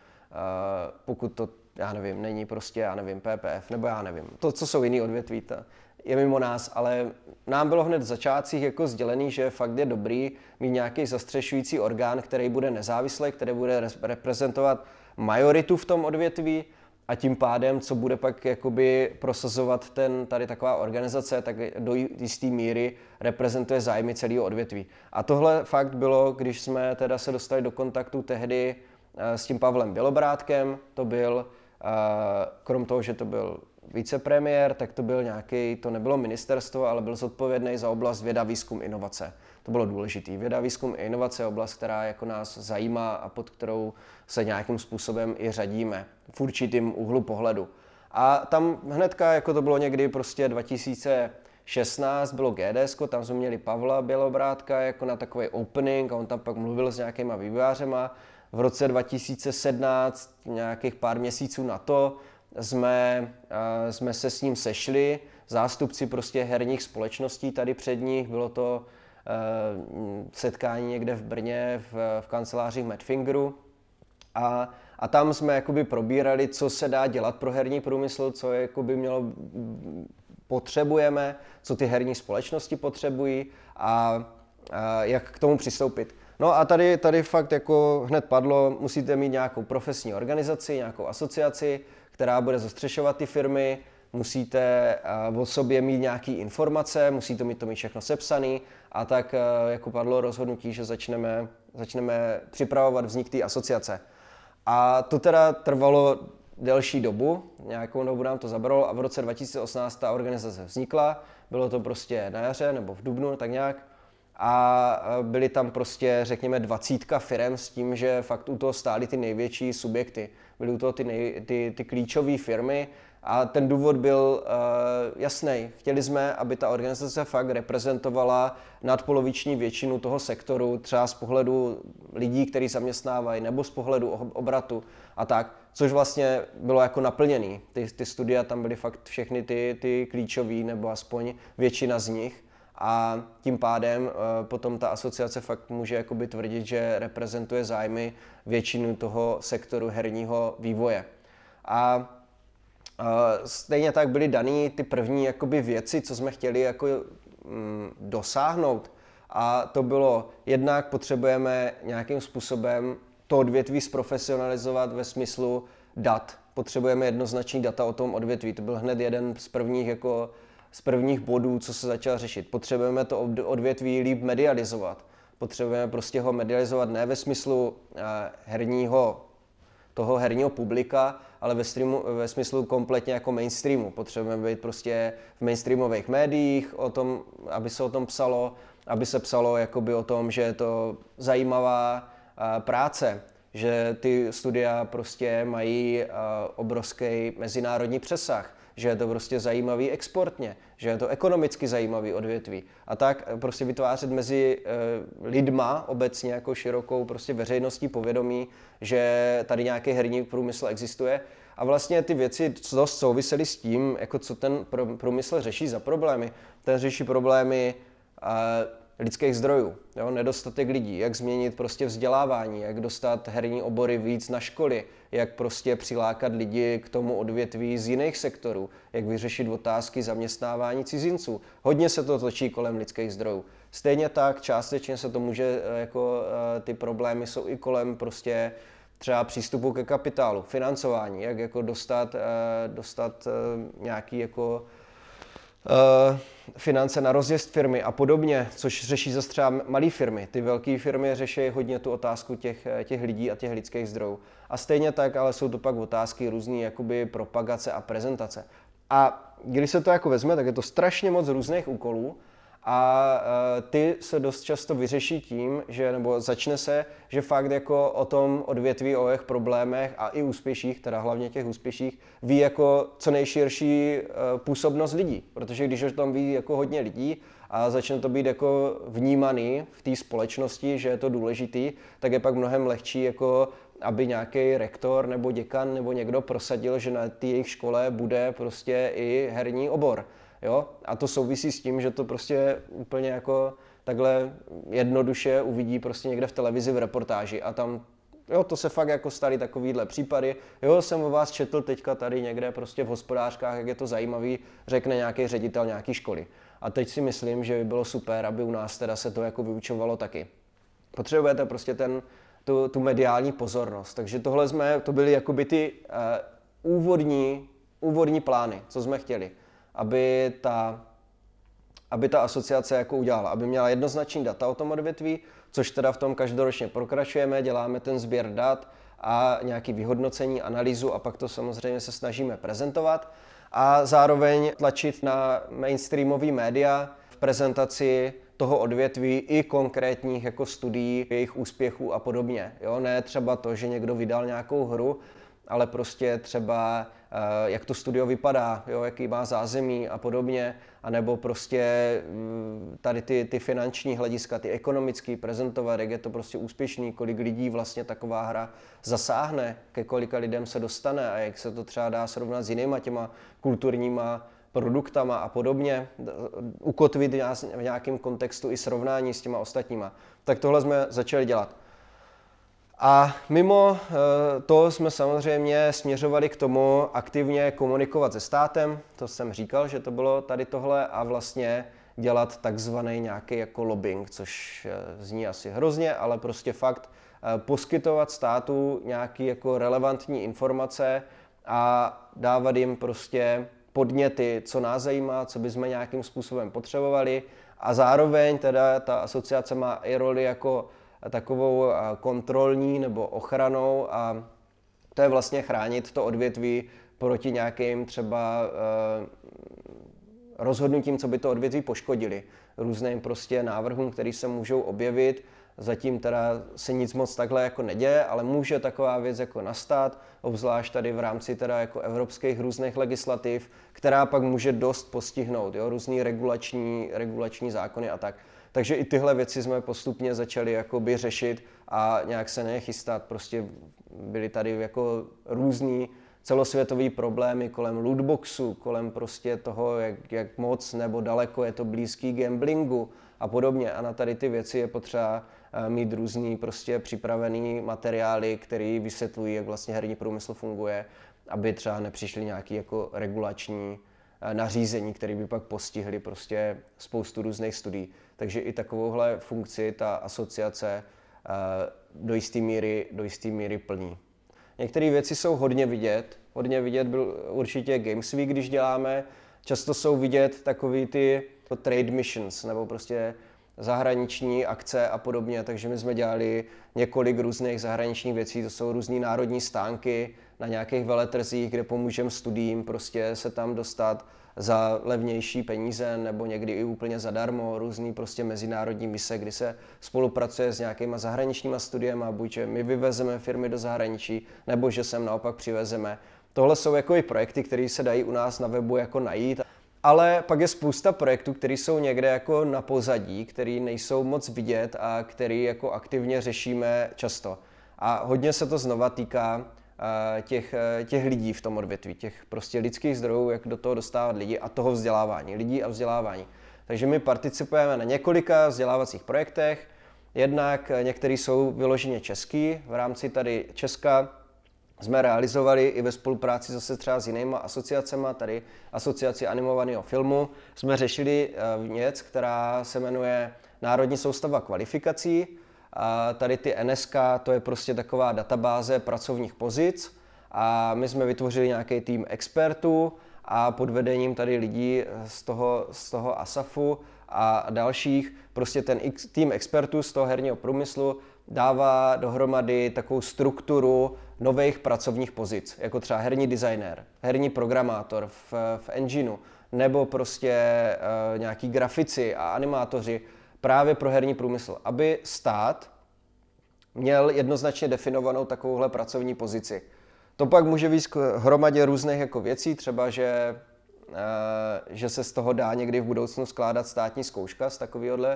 pokud to já nevím, není prostě, já nevím, PPF, nebo já nevím, to, co jsou jiný odvětví, ta, je mimo nás, ale nám bylo hned v začátcích jako sdělený, že fakt je dobrý mít nějaký zastřešující orgán, který bude nezávislý, který bude reprezentovat majoritu v tom odvětví a tím pádem, co bude pak jakoby prosazovat ten, tady taková organizace, tak do jisté míry reprezentuje zájmy celého odvětví. A tohle fakt bylo, když jsme teda se dostali do kontaktu tehdy eh, s tím Pavlem Bělobrátkem, to byl krom toho, že to byl vicepremiér, tak to byl nějaký, to nebylo ministerstvo, ale byl zodpovědný za oblast věda, výzkum, inovace. To bylo důležitý. Věda, výzkum, inovace je oblast, která jako nás zajímá a pod kterou se nějakým způsobem i řadíme v určitým úhlu pohledu. A tam hnedka, jako to bylo někdy prostě 2016, bylo GDS, tam jsme měli Pavla Bělobrátka jako na takový opening a on tam pak mluvil s nějakýma vývojářema v roce 2017, nějakých pár měsíců na to, jsme, eh, jsme se s ním sešli, zástupci prostě herních společností tady před nich, bylo to eh, setkání někde v Brně v, v kanceláři Madfingeru a, a tam jsme jakoby probírali, co se dá dělat pro herní průmysl, co jakoby mělo potřebujeme, co ty herní společnosti potřebují a, a eh, jak k tomu přistoupit. No a tady, tady fakt jako hned padlo, musíte mít nějakou profesní organizaci, nějakou asociaci, která bude zastřešovat ty firmy, musíte eh, o sobě mít nějaké informace, musíte mít to mít všechno sepsané a tak eh, jako padlo rozhodnutí, že začneme, začneme připravovat vznik té asociace. A to teda trvalo delší dobu, nějakou dobu nám to zabralo a v roce 2018 ta organizace vznikla, bylo to prostě na jaře nebo v dubnu, tak nějak a byly tam prostě, řekněme, dvacítka firm s tím, že fakt u toho stály ty největší subjekty. Byly u toho ty, nej, ty, ty klíčové firmy a ten důvod byl uh, eh, jasný. Chtěli jsme, aby ta organizace fakt reprezentovala nadpoloviční většinu toho sektoru, třeba z pohledu lidí, který zaměstnávají, nebo z pohledu obratu a tak, což vlastně bylo jako naplněné. Ty, ty studia tam byly fakt všechny ty, ty klíčové, nebo aspoň většina z nich a tím pádem eh, potom ta asociace fakt může jakoby tvrdit, že reprezentuje zájmy většinu toho sektoru herního vývoje. A eh, stejně tak byly dané ty první jakoby věci, co jsme chtěli jako mm, dosáhnout. A to bylo jednak potřebujeme nějakým způsobem to odvětví zprofesionalizovat ve smyslu dat. Potřebujeme jednoznačný data o tom odvětví. To byl hned jeden z prvních jako z prvních bodů, co se začal řešit. Potřebujeme to odvětví líp medializovat. Potřebujeme prostě ho medializovat ne ve smyslu eh, herního, toho herního publika, ale ve, streamu, ve smyslu kompletně jako mainstreamu. Potřebujeme být prostě v mainstreamových médiích, o tom, aby se o tom psalo, aby se psalo jakoby o tom, že je to zajímavá eh, práce, že ty studia prostě mají eh, obrovský mezinárodní přesah, že je to prostě zajímavý exportně, že je to ekonomicky zajímavý odvětví. A tak eh, prostě vytvářet mezi eh, lidma obecně jako širokou prostě veřejností povědomí, že tady nějaký herní průmysl existuje, a vlastně ty věci dost souvisely s tím, jako co ten průmysl řeší za problémy. Ten řeší problémy eh, lidských zdrojů, jo? nedostatek lidí, jak změnit prostě vzdělávání, jak dostat herní obory víc na školy, jak prostě přilákat lidi k tomu odvětví z jiných sektorů, jak vyřešit otázky zaměstnávání cizinců. Hodně se to točí kolem lidských zdrojů. Stejně tak částečně se to může, eh, jako eh, ty problémy jsou i kolem prostě třeba přístupu ke kapitálu, financování, jak jako dostat, eh, dostat nějaký jako finance na rozjezd firmy a podobně, což řeší zase třeba malé firmy. Ty velké firmy řeší hodně tu otázku těch, eh, těch lidí a těch lidských zdrojů. A stejně tak, ale jsou to pak otázky různé jakoby propagace a prezentace. A když se to jako vezme, tak je to strašně moc různých úkolů, a eh, ty se dost často vyřeší tím, že nebo začne se, že fakt jako o tom odvětví, o jejich problémech a i úspěších, teda hlavně těch úspěších, ví jako co nejširší eh, působnost lidí, protože když o tom ví jako hodně lidí a začne to být jako vnímaný v té společnosti, že je to důležitý, tak je pak mnohem lehčí jako aby nějaký rektor nebo děkan nebo někdo prosadil, že na té jejich škole bude prostě i herní obor. Jo? A to souvisí s tím, že to prostě úplně jako takhle jednoduše uvidí prostě někde v televizi v reportáži a tam Jo, to se fakt jako staly takovýhle případy. Jo, jsem o vás četl teďka tady někde prostě v hospodářkách, jak je to zajímavý, řekne nějaký ředitel nějaký školy. A teď si myslím, že by bylo super, aby u nás teda se to jako vyučovalo taky. Potřebujete prostě ten, tu, tu mediální pozornost. Takže tohle jsme, to byly jakoby ty uh, úvodní, úvodní plány, co jsme chtěli aby ta, aby ta asociace jako udělala, aby měla jednoznačný data o tom odvětví, což teda v tom každoročně prokračujeme, děláme ten sběr dat a nějaký vyhodnocení, analýzu a pak to samozřejmě se snažíme prezentovat a zároveň tlačit na mainstreamový média v prezentaci toho odvětví i konkrétních jako studií, jejich úspěchů a podobně. Jo, ne třeba to, že někdo vydal nějakou hru, ale prostě třeba Eh, jak to studio vypadá, jo, jaký má zázemí a podobně, anebo prostě mm, tady ty, ty finanční hlediska, ty ekonomické, prezentovat, jak je to prostě úspěšný, kolik lidí vlastně taková hra zasáhne, ke kolika lidem se dostane a jak se to třeba dá srovnat s jinýma těma kulturníma produktama a podobně, ukotvit v nějakém kontextu i srovnání s těma ostatníma. Tak tohle jsme začali dělat. A mimo eh, to jsme samozřejmě směřovali k tomu aktivně komunikovat se státem, to jsem říkal, že to bylo tady tohle a vlastně dělat takzvaný nějaký jako lobbying, což eh, zní asi hrozně, ale prostě fakt eh, poskytovat státu nějaký jako relevantní informace a dávat jim prostě podněty, co nás zajímá, co jsme nějakým způsobem potřebovali a zároveň teda ta asociace má i roli jako takovou eh, kontrolní nebo ochranou a to je vlastně chránit to odvětví proti nějakým třeba eh, rozhodnutím, co by to odvětví poškodili. Různým prostě návrhům, které se můžou objevit. Zatím teda se nic moc takhle jako neděje, ale může taková věc jako nastat, obzvlášť tady v rámci teda jako evropských různých legislativ, která pak může dost postihnout, jo, různý regulační, regulační zákony a tak. Takže i tyhle věci jsme postupně začali jakoby řešit a nějak se nechystat. Prostě byly tady jako různý celosvětové problémy kolem lootboxu, kolem prostě toho, jak, jak moc nebo daleko je to blízký gamblingu a podobně. A na tady ty věci je potřeba eh, mít různý prostě připravený materiály, které vysvětlují, jak vlastně herní průmysl funguje, aby třeba nepřišly nějaké jako regulační eh, nařízení, které by pak postihly prostě spoustu různých studií. Takže i takovouhle funkci ta asociace eh, do jisté míry, do jistý míry plní. Některé věci jsou hodně vidět. Hodně vidět byl určitě Games Week, když děláme. Často jsou vidět takový ty trade missions, nebo prostě zahraniční akce a podobně, takže my jsme dělali několik různých zahraničních věcí, to jsou různé národní stánky na nějakých veletrzích, kde pomůžeme studiím prostě se tam dostat za levnější peníze nebo někdy i úplně zadarmo, různý prostě mezinárodní mise, kdy se spolupracuje s nějakýma zahraničníma studiemi, buď že my vyvezeme firmy do zahraničí, nebo že sem naopak přivezeme. Tohle jsou jako i projekty, které se dají u nás na webu jako najít. Ale pak je spousta projektů, které jsou někde jako na pozadí, které nejsou moc vidět a které jako aktivně řešíme často. A hodně se to znova týká těch, těch lidí v tom odvětví, těch prostě lidských zdrojů, jak do toho dostávat lidi a toho vzdělávání, lidí a vzdělávání. Takže my participujeme na několika vzdělávacích projektech, jednak některé jsou vyloženě český, v rámci tady Česka jsme realizovali i ve spolupráci zase třeba s jinými asociacemi, tady asociaci animovaného filmu, jsme řešili e, věc, která se jmenuje Národní soustava kvalifikací, a tady ty NSK, to je prostě taková databáze pracovních pozic a my jsme vytvořili nějaký tým expertů a pod vedením tady lidí z toho, z toho ASAFu a dalších, prostě ten tým expertů z toho herního průmyslu dává dohromady takovou strukturu nových pracovních pozic, jako třeba herní designer, herní programátor v, v engineu, nebo prostě e, nějaký grafici a animátoři, právě pro herní průmysl, aby stát měl jednoznačně definovanou takovouhle pracovní pozici. To pak může být k hromadě různých jako věcí, třeba že, eh, že se z toho dá někdy v budoucnu skládat státní zkouška z takovéhohle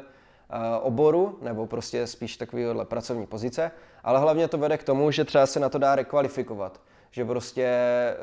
eh, oboru, nebo prostě spíš takovéhohle pracovní pozice, ale hlavně to vede k tomu, že třeba se na to dá rekvalifikovat že prostě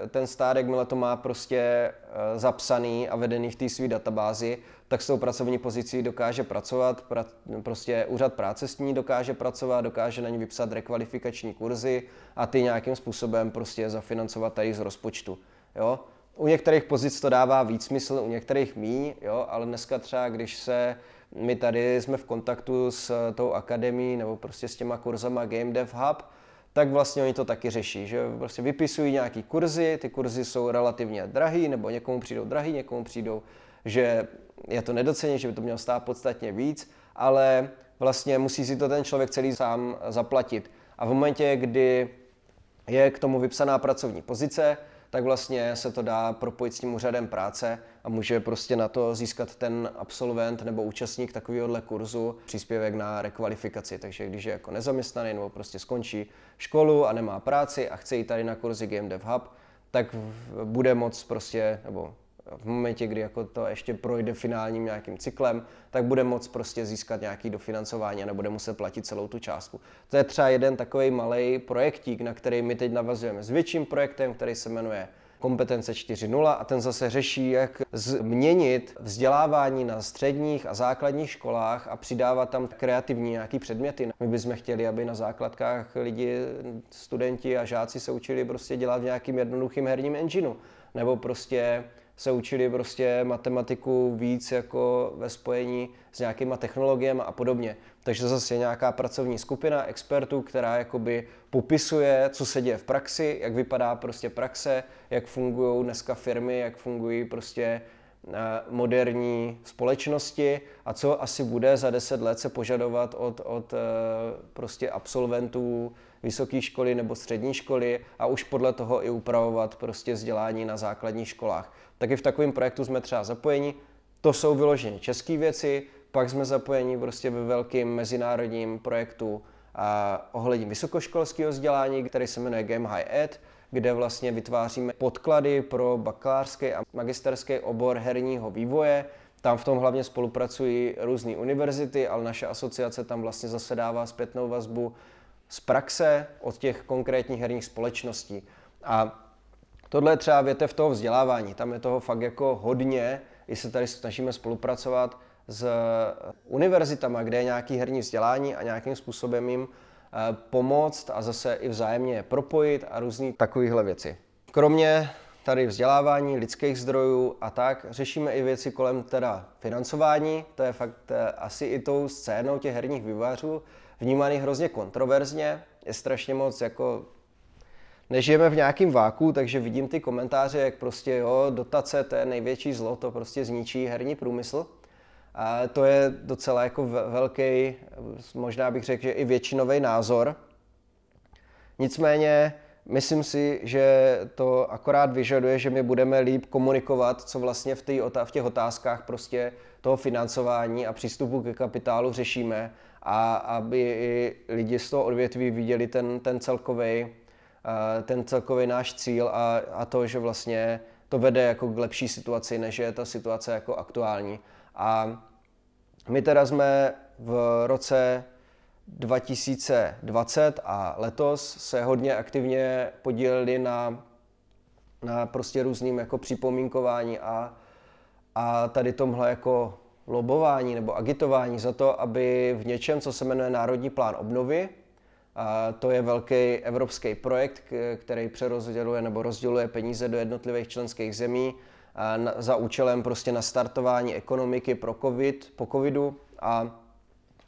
ten stát, jakmile to má prostě eh, zapsaný a vedený v té své databázi, tak s tou pracovní pozicí dokáže pracovat, pra, prostě úřad práce s ní dokáže pracovat, dokáže na ní vypsat rekvalifikační kurzy a ty nějakým způsobem prostě zafinancovat tady z rozpočtu. Jo? U některých pozic to dává víc smysl, u některých míň, jo? ale dneska třeba, když se my tady jsme v kontaktu s tou akademií nebo prostě s těma kurzama Game Dev Hub, tak vlastně oni to taky řeší, že prostě vypisují nějaký kurzy, ty kurzy jsou relativně drahý, nebo někomu přijdou drahý, někomu přijdou, že je to nedoceně, že by to mělo stát podstatně víc, ale vlastně musí si to ten člověk celý sám zaplatit. A v momentě, kdy je k tomu vypsaná pracovní pozice, tak vlastně se to dá propojit s tím úřadem práce a může prostě na to získat ten absolvent nebo účastník takovéhohle kurzu příspěvek na rekvalifikaci. Takže když je jako nezaměstnaný nebo prostě skončí školu a nemá práci a chce jít tady na kurzy Game Dev Hub, tak bude moc prostě, nebo v momentě, kdy jako to ještě projde finálním nějakým cyklem, tak bude moct prostě získat nějaký dofinancování a nebude muset platit celou tu částku. To je třeba jeden takový malý projektík, na který my teď navazujeme s větším projektem, který se jmenuje kompetence 4.0 a ten zase řeší, jak změnit vzdělávání na středních a základních školách a přidávat tam kreativní nějaký předměty. My bychom chtěli, aby na základkách lidi, studenti a žáci se učili prostě dělat v nějakým jednoduchým herním engineu nebo prostě se učili prostě matematiku víc jako ve spojení s nějakýma technologiemi a podobně. Takže zase je nějaká pracovní skupina expertů, která jakoby popisuje, co se děje v praxi, jak vypadá prostě praxe, jak fungují dneska firmy, jak fungují prostě eh, moderní společnosti a co asi bude za deset let se požadovat od, od eh, prostě absolventů vysoké školy nebo střední školy a už podle toho i upravovat prostě vzdělání na základních školách. Taky v takovém projektu jsme třeba zapojeni. To jsou vyloženě české věci, pak jsme zapojeni prostě ve velkým mezinárodním projektu a ohledně vysokoškolského vzdělání, který se jmenuje Game High Ed, kde vlastně vytváříme podklady pro bakalářský a magisterský obor herního vývoje. Tam v tom hlavně spolupracují různé univerzity, ale naše asociace tam vlastně zase dává zpětnou vazbu z praxe od těch konkrétních herních společností. A tohle je třeba větev toho vzdělávání. Tam je toho fakt jako hodně, i se tady snažíme spolupracovat s eh, univerzitama, kde je nějaký herní vzdělání a nějakým způsobem jim eh, pomoct a zase i vzájemně propojit a různý takovéhle věci. Kromě tady vzdělávání, lidských zdrojů a tak, řešíme i věci kolem teda financování, to je fakt eh, asi i tou scénou těch herních vývářů, vnímaný hrozně kontroverzně, je strašně moc jako nežijeme v nějakém váku, takže vidím ty komentáře, jak prostě jo, dotace, to je největší zlo, to prostě zničí herní průmysl. A to je docela jako velký, možná bych řekl, že i většinový názor. Nicméně myslím si, že to akorát vyžaduje, že my budeme líp komunikovat, co vlastně v, tý, v těch otázkách prostě toho financování a přístupu ke kapitálu řešíme a aby i lidi z toho odvětví viděli ten, ten celkový eh, ten celkový náš cíl a, a to, že vlastně to vede jako k lepší situaci, než je ta situace jako aktuální. A my teda jsme v roce 2020 a letos se hodně aktivně podíleli na, na prostě různým jako připomínkování a, a tady tomhle jako lobování nebo agitování za to, aby v něčem, co se jmenuje Národní plán obnovy, a to je velký evropský projekt, který přerozděluje nebo rozděluje peníze do jednotlivých členských zemí na, za účelem prostě nastartování ekonomiky pro COVID, po covidu a,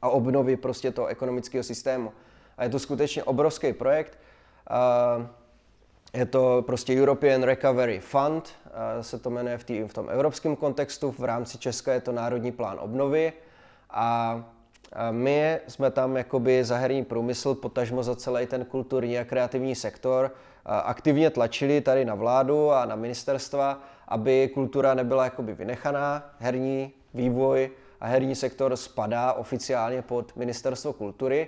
a obnovy prostě toho ekonomického systému. A je to skutečně obrovský projekt. A, je to prostě European Recovery Fund, se to jmenuje v, tý, v tom evropském kontextu, v rámci Česka je to Národní plán obnovy a my jsme tam jakoby za herní průmysl, potažmo za celý ten kulturní a kreativní sektor, aktivně tlačili tady na vládu a na ministerstva, aby kultura nebyla jakoby vynechaná, herní vývoj a herní sektor spadá oficiálně pod ministerstvo kultury,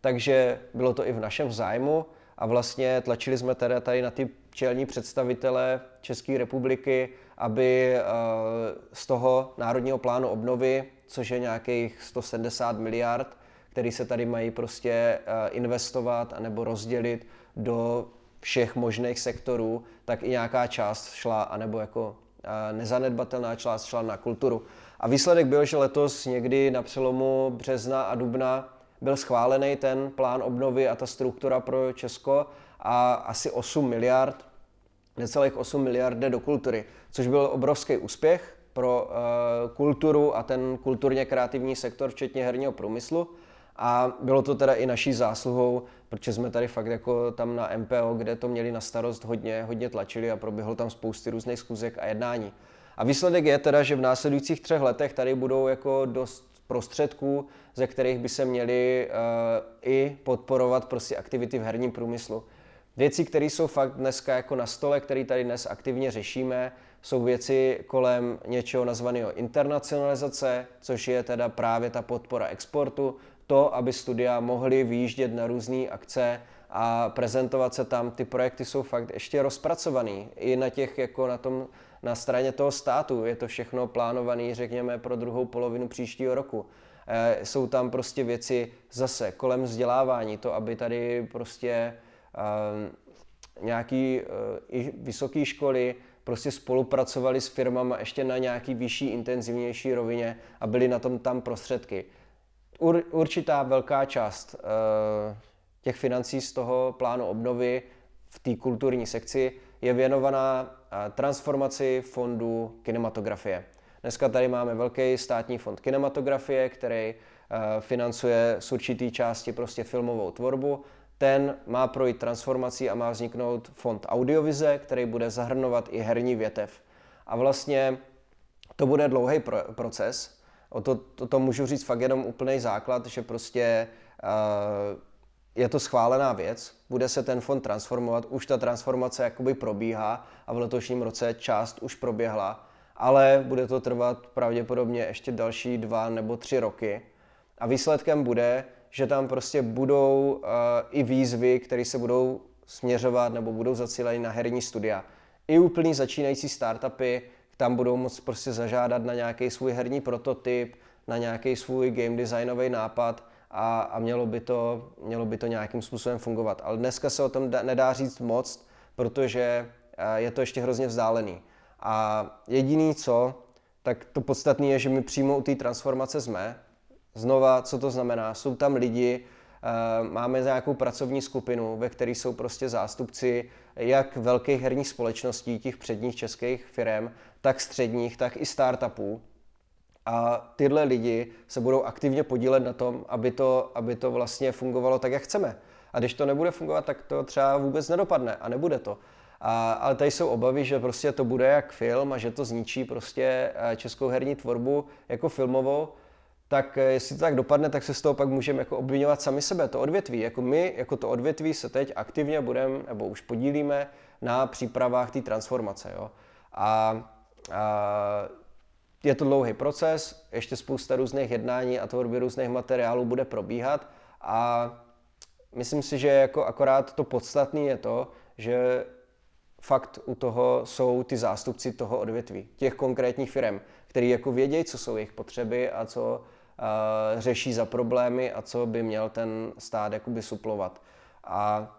takže bylo to i v našem zájmu a vlastně tlačili jsme teda tady na ty čelní představitele České republiky, aby eh, z toho Národního plánu obnovy, což je nějakých 170 miliard, který se tady mají prostě eh, investovat anebo rozdělit do všech možných sektorů, tak i nějaká část šla, anebo jako eh, nezanedbatelná část šla na kulturu. A výsledek byl, že letos někdy na přelomu března a dubna byl schválený ten plán obnovy a ta struktura pro Česko a asi 8 miliard, necelých 8 miliard jde do kultury, což byl obrovský úspěch pro uh, kulturu a ten kulturně kreativní sektor, včetně herního průmyslu. A bylo to teda i naší zásluhou, protože jsme tady fakt jako tam na MPO, kde to měli na starost hodně, hodně tlačili a proběhlo tam spousty různých zkuzek a jednání. A výsledek je teda, že v následujících třech letech tady budou jako dost prostředků, ze kterých by se měly uh, i podporovat prostě aktivity v herním průmyslu. Věci, které jsou fakt dneska jako na stole, které tady dnes aktivně řešíme, jsou věci kolem něčeho nazvaného internacionalizace, což je teda právě ta podpora exportu, to, aby studia mohly výjíždět na různé akce a prezentovat se tam. Ty projekty jsou fakt ještě rozpracovaný i na těch jako na tom na straně toho státu. Je to všechno plánované, řekněme, pro druhou polovinu příštího roku. Eh, jsou tam prostě věci zase kolem vzdělávání, to, aby tady prostě ehm, nějaký eh, vysoké školy prostě spolupracovali s firmama ještě na nějaký vyšší, intenzivnější rovině a byly na tom tam prostředky. Ur, určitá velká část e, těch financí z toho plánu obnovy v té kulturní sekci je věnovaná transformaci fondu kinematografie. Dneska tady máme velký státní fond kinematografie, který eh, financuje z určitý části prostě filmovou tvorbu. Ten má projít transformací a má vzniknout fond audiovize, který bude zahrnovat i herní větev. A vlastně to bude dlouhý pro- proces. O to, to, to můžu říct fakt jenom úplný základ, že prostě uh, je to schválená věc, bude se ten fond transformovat, už ta transformace jakoby probíhá a v letošním roce část už proběhla, ale bude to trvat pravděpodobně ještě další dva nebo tři roky. A výsledkem bude, že tam prostě budou uh, i výzvy, které se budou směřovat nebo budou zacíleny na herní studia. I úplný začínající startupy tam budou moc prostě zažádat na nějaký svůj herní prototyp, na nějaký svůj game designový nápad a, a mělo, by to, mělo by to nějakým způsobem fungovat. Ale dneska se o tom da, nedá říct moc, protože eh, je to ještě hrozně vzdálený. A jediný co, tak to podstatné je, že my přímo u té transformace jsme. Znova, co to znamená? Jsou tam lidi, eh, máme nějakou pracovní skupinu, ve které jsou prostě zástupci jak velkých herních společností, těch předních českých firm, tak středních, tak i startupů a tyhle lidi se budou aktivně podílet na tom, aby to, aby to vlastně fungovalo tak, jak chceme. A když to nebude fungovat, tak to třeba vůbec nedopadne a nebude to. A, ale tady jsou obavy, že prostě to bude jak film a že to zničí prostě eh, českou herní tvorbu jako filmovou, tak eh, jestli to tak dopadne, tak se z toho pak můžeme jako obvinovat sami sebe, to odvětví. Jako my, jako to odvětví se teď aktivně budeme, nebo už podílíme na přípravách té transformace. Jo? A, a je to dlouhý proces, ještě spousta různých jednání a tvorby různých materiálů bude probíhat a myslím si, že jako akorát to podstatné je to, že fakt u toho jsou ty zástupci toho odvětví, těch konkrétních firm, který jako vědějí, co jsou jejich potřeby a co uh, řeší za problémy a co by měl ten stát jakoby suplovat. A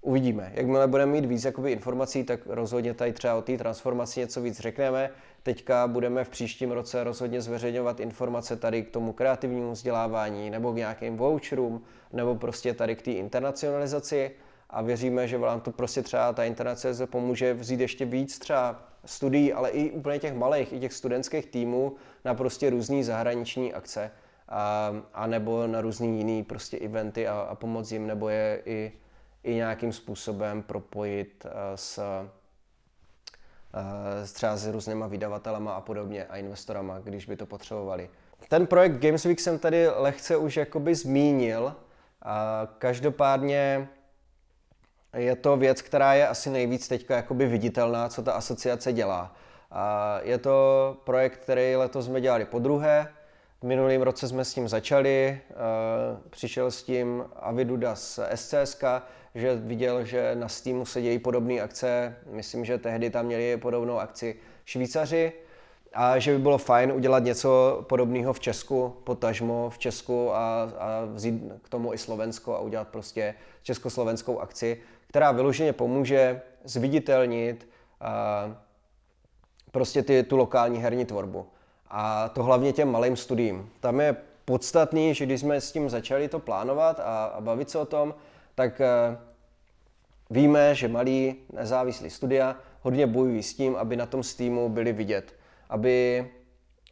uvidíme. Jakmile budeme mít víc jakoby, informací, tak rozhodně tady třeba o té transformaci něco víc řekneme. Teďka budeme v příštím roce rozhodně zveřejňovat informace tady k tomu kreativnímu vzdělávání nebo k nějakým voucherům nebo prostě tady k té internacionalizaci a věříme, že vám to prostě třeba ta internace pomůže vzít ještě víc třeba studií, ale i úplně těch malých, i těch studentských týmů na prostě různé zahraniční akce a, a nebo na různý jiný prostě eventy a, a pomoct jim nebo je i, i nějakým způsobem propojit eh, s Eh, třeba s různýma vydavatelama a podobně a investorama, když by to potřebovali. Ten projekt Games Week jsem tady lehce už jakoby zmínil. Eh, každopádně je to věc, která je asi nejvíc teď jakoby viditelná, co ta asociace dělá. Eh, je to projekt, který letos jsme dělali po druhé. V minulém roce jsme s tím začali, přišel s tím Aviduda z SCSK, že viděl, že na Steamu se dějí podobné akce, myslím, že tehdy tam měli podobnou akci Švýcaři, a že by bylo fajn udělat něco podobného v Česku, potažmo v Česku a, a vzít k tomu i Slovensko a udělat prostě československou akci, která vyloženě pomůže zviditelnit a, prostě ty, tu lokální herní tvorbu. A to hlavně těm malým studiím. Tam je podstatný, že když jsme s tím začali to plánovat a, a bavit se o tom, tak eh, víme, že malí nezávislí studia hodně bojují s tím, aby na tom Steamu byli vidět, aby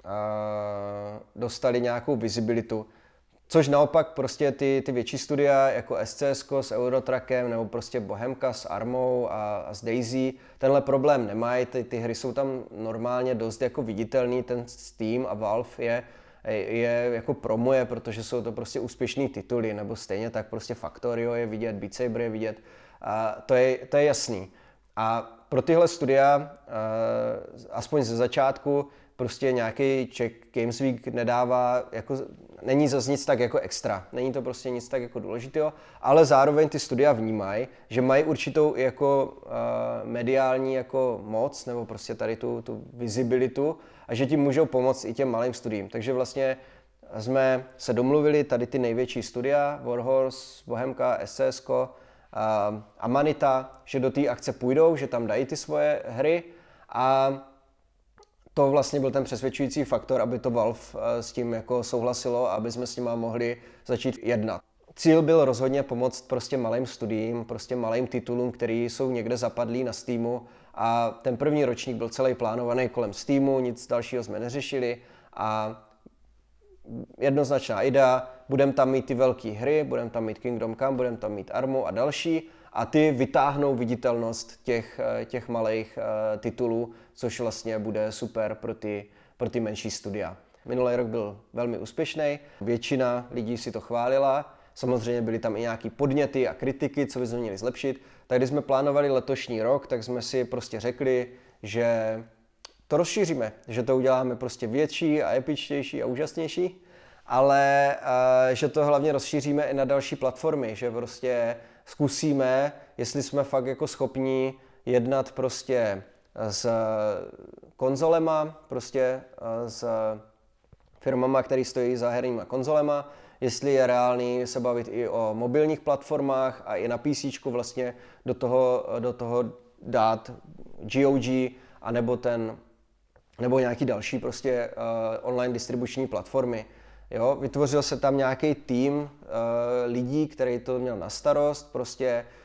eh, dostali nějakou vizibilitu. Což naopak prostě ty, ty větší studia jako SCS s Eurotrakem nebo prostě Bohemka s Armou a, a s Daisy tenhle problém nemají, ty, ty hry jsou tam normálně dost jako viditelný, ten Steam a Valve je je jako moje, protože jsou to prostě úspěšní tituly, nebo stejně tak prostě Factorio je vidět, Beat Saber je vidět, a to, je, to je jasný. A pro tyhle studia, eh, aspoň ze začátku, prostě nějaký Czech Games Week nedává, jako, není zase nic tak jako extra, není to prostě nic tak jako důležitého, ale zároveň ty studia vnímají, že mají určitou jako uh, mediální jako moc, nebo prostě tady tu, tu vizibilitu a že tím můžou pomoct i těm malým studiím. Takže vlastně jsme se domluvili tady ty největší studia, Warhorse, Bohemka, SSK, uh, eh, Amanita, že do té akce půjdou, že tam dají ty svoje hry a to vlastně byl ten přesvědčující faktor, aby to Valve eh, s tím jako souhlasilo a aby jsme s nima mohli začít jednat. Cíl byl rozhodně pomoct prostě malým studiím, prostě malým titulům, které jsou někde zapadlí na Steamu a ten první ročník byl celý plánovaný kolem Steamu, nic dalšího jsme neřešili a jednoznačná idea, budeme tam mít ty velké hry, budeme tam mít Kingdom Come, budeme tam mít Armu a další a ty vytáhnou viditelnost těch, eh, těch malých eh, titulů což vlastně bude super pro ty, pro ty menší studia. Minulý rok byl velmi úspěšný, většina lidí si to chválila, samozřejmě byly tam i nějaké podněty a kritiky, co bychom měli zlepšit. Tak když jsme plánovali letošní rok, tak jsme si prostě řekli, že to rozšíříme, že to uděláme prostě větší a epičtější a úžasnější, ale eh, že to hlavně rozšíříme i na další platformy, že prostě zkusíme, jestli jsme fakt jako schopní jednat prostě s konzolema, prostě s firmama, které stojí za herníma konzolema, jestli je reálný se bavit i o mobilních platformách a i na PC vlastně do toho, do toho dát GOG a nebo ten, nebo nějaký další prostě uh, online distribuční platformy. Jo, vytvořil se tam nějaký tým uh, lidí, který to měl na starost, prostě uh,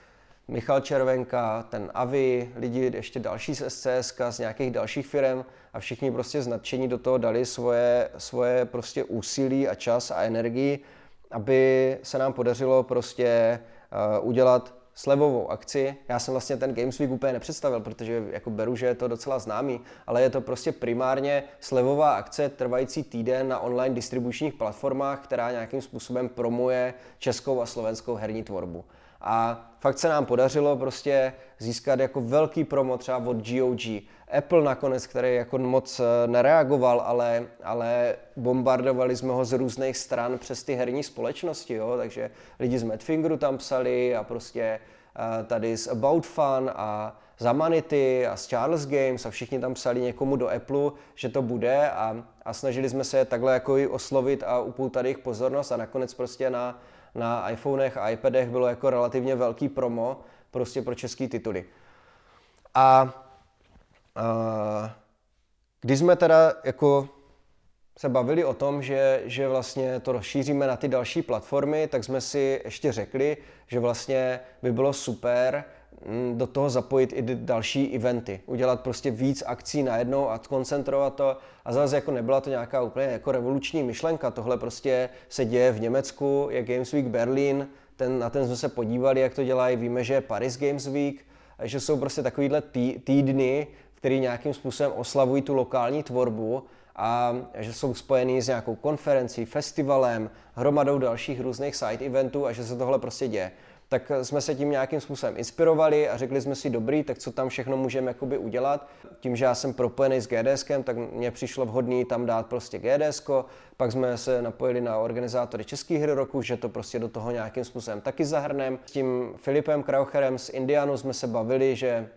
Michal Červenka, ten Avi, lidi ještě další z SCS, z nějakých dalších firm a všichni prostě značení do toho dali svoje, svoje prostě úsilí a čas a energii, aby se nám podařilo prostě uh, udělat slevovou akci. Já jsem vlastně ten Games Week úplně nepředstavil, protože jako beru, že je to docela známý, ale je to prostě primárně slevová akce trvající týden na online distribučních platformách, která nějakým způsobem promuje českou a slovenskou herní tvorbu. A fakt se nám podařilo prostě získat jako velký promo třeba od GOG. Apple nakonec, který jako moc eh, nereagoval, ale, ale bombardovali jsme ho z různých stran přes ty herní společnosti, jo? takže lidi z Madfingeru tam psali a prostě eh, tady z About Fun a z Amanity a z Charles Games a všichni tam psali někomu do Apple, že to bude a, a snažili jsme se takhle jako i oslovit a upoutat jejich pozornost a nakonec prostě na na iPhonech a iPadech bylo jako relativně velký promo prostě pro český tituly. A uh, když jsme teda jako se bavili o tom, že, že vlastně to rozšíříme na ty další platformy, tak jsme si ještě řekli, že vlastně by bylo super, Mm, do toho zapojit i další eventy. Udělat prostě víc akcí najednou a koncentrovat to. A zase jako nebyla to nějaká úplně jako revoluční myšlenka. Tohle prostě se děje v Německu, je Games Week Berlin, ten, na ten jsme se podívali, jak to dělají. Víme, že je Paris Games Week, že jsou prostě takovýhle tý, týdny, které nějakým způsobem oslavují tu lokální tvorbu a že jsou spojený s nějakou konferencí, festivalem, hromadou dalších různých side eventů a že se tohle prostě děje tak eh, jsme se tím nějakým způsobem inspirovali a řekli jsme si, dobrý, tak co tam všechno můžeme jakoby udělat. Tím, že já jsem propojený s gds tak mě přišlo vhodný tam dát prostě GDSko, pak jsme se napojili na organizátory Českých hry roku, že to prostě do toho nějakým způsobem taky zahrnem. S tím Filipem Kraucherem z Indianu jsme se bavili, že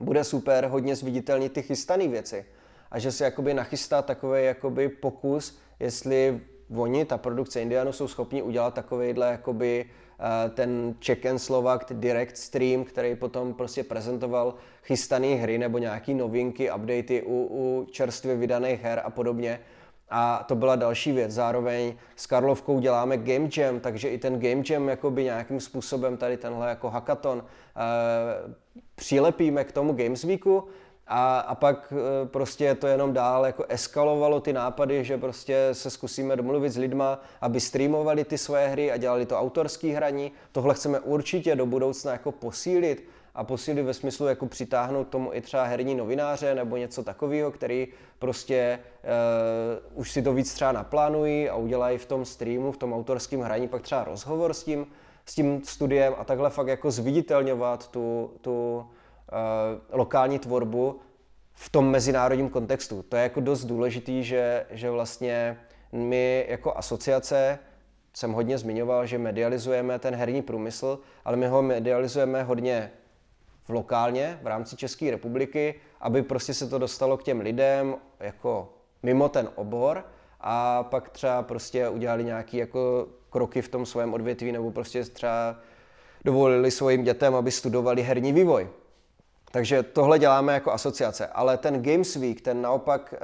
bude super hodně zviditelnit ty chystané věci a že se jakoby nachystá takový jakoby pokus, jestli oni, ta produkce Indianu, jsou schopni udělat takovýhle jakoby Eh, ten Czech and Slovak Direct Stream, který potom prostě prezentoval chystané hry nebo nějaký novinky, updaty u, u čerstvě vydaných her a podobně. A to byla další věc. Zároveň s Karlovkou děláme Game Jam, takže i ten Game Jam jakoby nějakým způsobem tady tenhle jako hackathon eh, přilepíme k tomu Games Weeku a, a pak e, prostě to jenom dál jako eskalovalo ty nápady, že prostě se zkusíme domluvit s lidma, aby streamovali ty své hry a dělali to autorský hraní. Tohle chceme určitě do budoucna jako posílit a posílit ve smyslu jako přitáhnout tomu i třeba herní novináře nebo něco takového, který prostě e, už si to víc třeba naplánují a udělají v tom streamu, v tom autorském hraní pak třeba rozhovor s tím, s tím studiem a takhle fakt jako zviditelňovat tu, tu Eh, lokální tvorbu v tom mezinárodním kontextu. To je jako dost důležitý, že, že vlastně my jako asociace jsem hodně zmiňoval, že medializujeme ten herní průmysl, ale my ho medializujeme hodně v lokálně, v rámci České republiky, aby prostě se to dostalo k těm lidem jako mimo ten obor a pak třeba prostě udělali nějaké jako kroky v tom svém odvětví nebo prostě třeba dovolili svým dětem, aby studovali herní vývoj. Takže tohle děláme jako asociace, ale ten Games Week, ten naopak eh,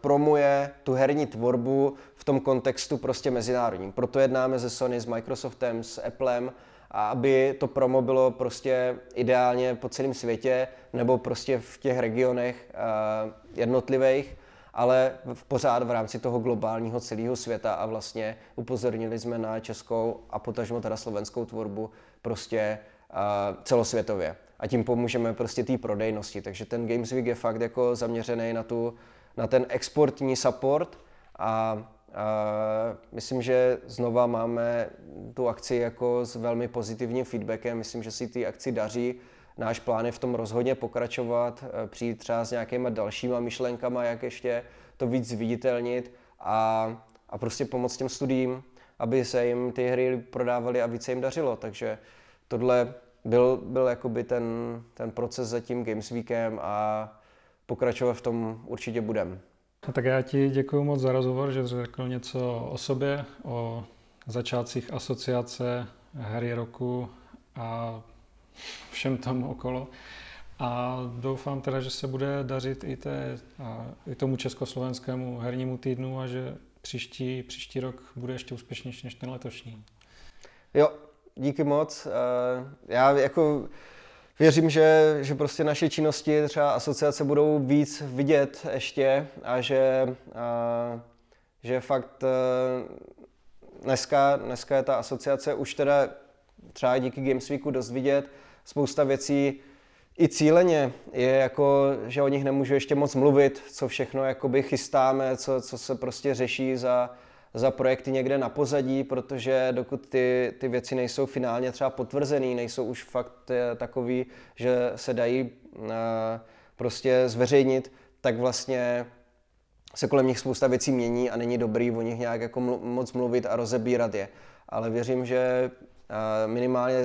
promuje tu herní tvorbu v tom kontextu prostě mezinárodním. Proto jednáme se Sony, s Microsoftem, s Applem, a aby to promo bylo prostě ideálně po celém světě nebo prostě v těch regionech eh, jednotlivých, ale v, pořád v rámci toho globálního celého světa a vlastně upozornili jsme na českou a potažmo teda slovenskou tvorbu prostě eh, celosvětově a tím pomůžeme prostě té prodejnosti. Takže ten Games Week je fakt jako zaměřený na, tu, na ten exportní support a a myslím, že znova máme tu akci jako s velmi pozitivním feedbackem. Myslím, že si ty akci daří. Náš plán je v tom rozhodně pokračovat, eh, přijít třeba s nějakýma dalšíma myšlenkama, jak ještě to víc zviditelnit a, a prostě pomoct těm studiím, aby se jim ty hry prodávaly a více jim dařilo. Takže tohle byl, byl jakoby ten, ten proces za tím Games Weekem a pokračovat v tom určitě budem. No tak já ti děkuji moc za rozhovor, že jsi řekl něco o sobě, o začátcích asociace hry roku a všem tam okolo. A doufám teda, že se bude dařit i, té, a i tomu československému hernímu týdnu a že příští, příští rok bude ještě úspěšnější než ten letošní. Jo, díky moc. Eh, já jako věřím, že, že prostě naše činnosti třeba asociace budou víc vidět ještě a že, eh, že fakt eh, dneska, dneska je ta asociace už teda třeba díky Games Weeku dost vidět. Spousta věcí i cíleně je jako, že o nich nemůžu ještě moc mluvit, co všechno jakoby chystáme, co, co se prostě řeší za, za projekty někde na pozadí, protože dokud ty, ty věci nejsou finálně třeba potvrzený, nejsou už fakt eh, takový, že se dají eh, prostě zveřejnit, tak vlastně se kolem nich spousta věcí mění a není dobrý o nich nějak jako mlu- moc mluvit a rozebírat je. Ale věřím, že eh, minimálně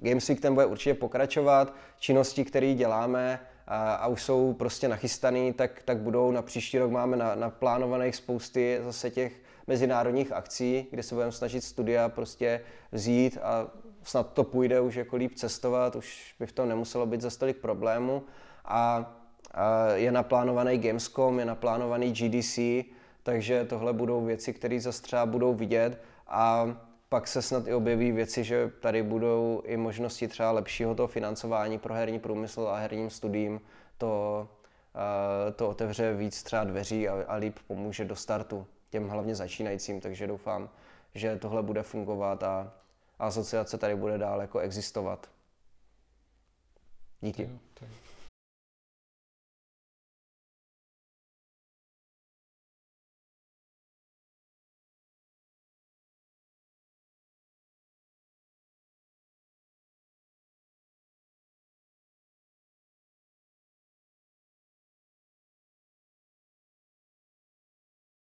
Week ten bude určitě pokračovat, činnosti, které děláme a, a už jsou prostě nachystané, tak, tak budou. Na příští rok máme na, naplánovaných spousty zase těch mezinárodních akcí, kde se budeme snažit studia prostě vzít a snad to půjde už jako líp cestovat, už by v tom nemuselo být za tolik problémů. A, a je naplánovaný Gamescom, je naplánovaný GDC, takže tohle budou věci, které zase třeba budou vidět a pak se snad i objeví věci, že tady budou i možnosti třeba lepšího toho financování pro herní průmysl a herním studiím. To, to otevře víc třeba dveří a, a líp pomůže do startu těm hlavně začínajícím, takže doufám, že tohle bude fungovat a asociace tady bude dál jako existovat. Díky.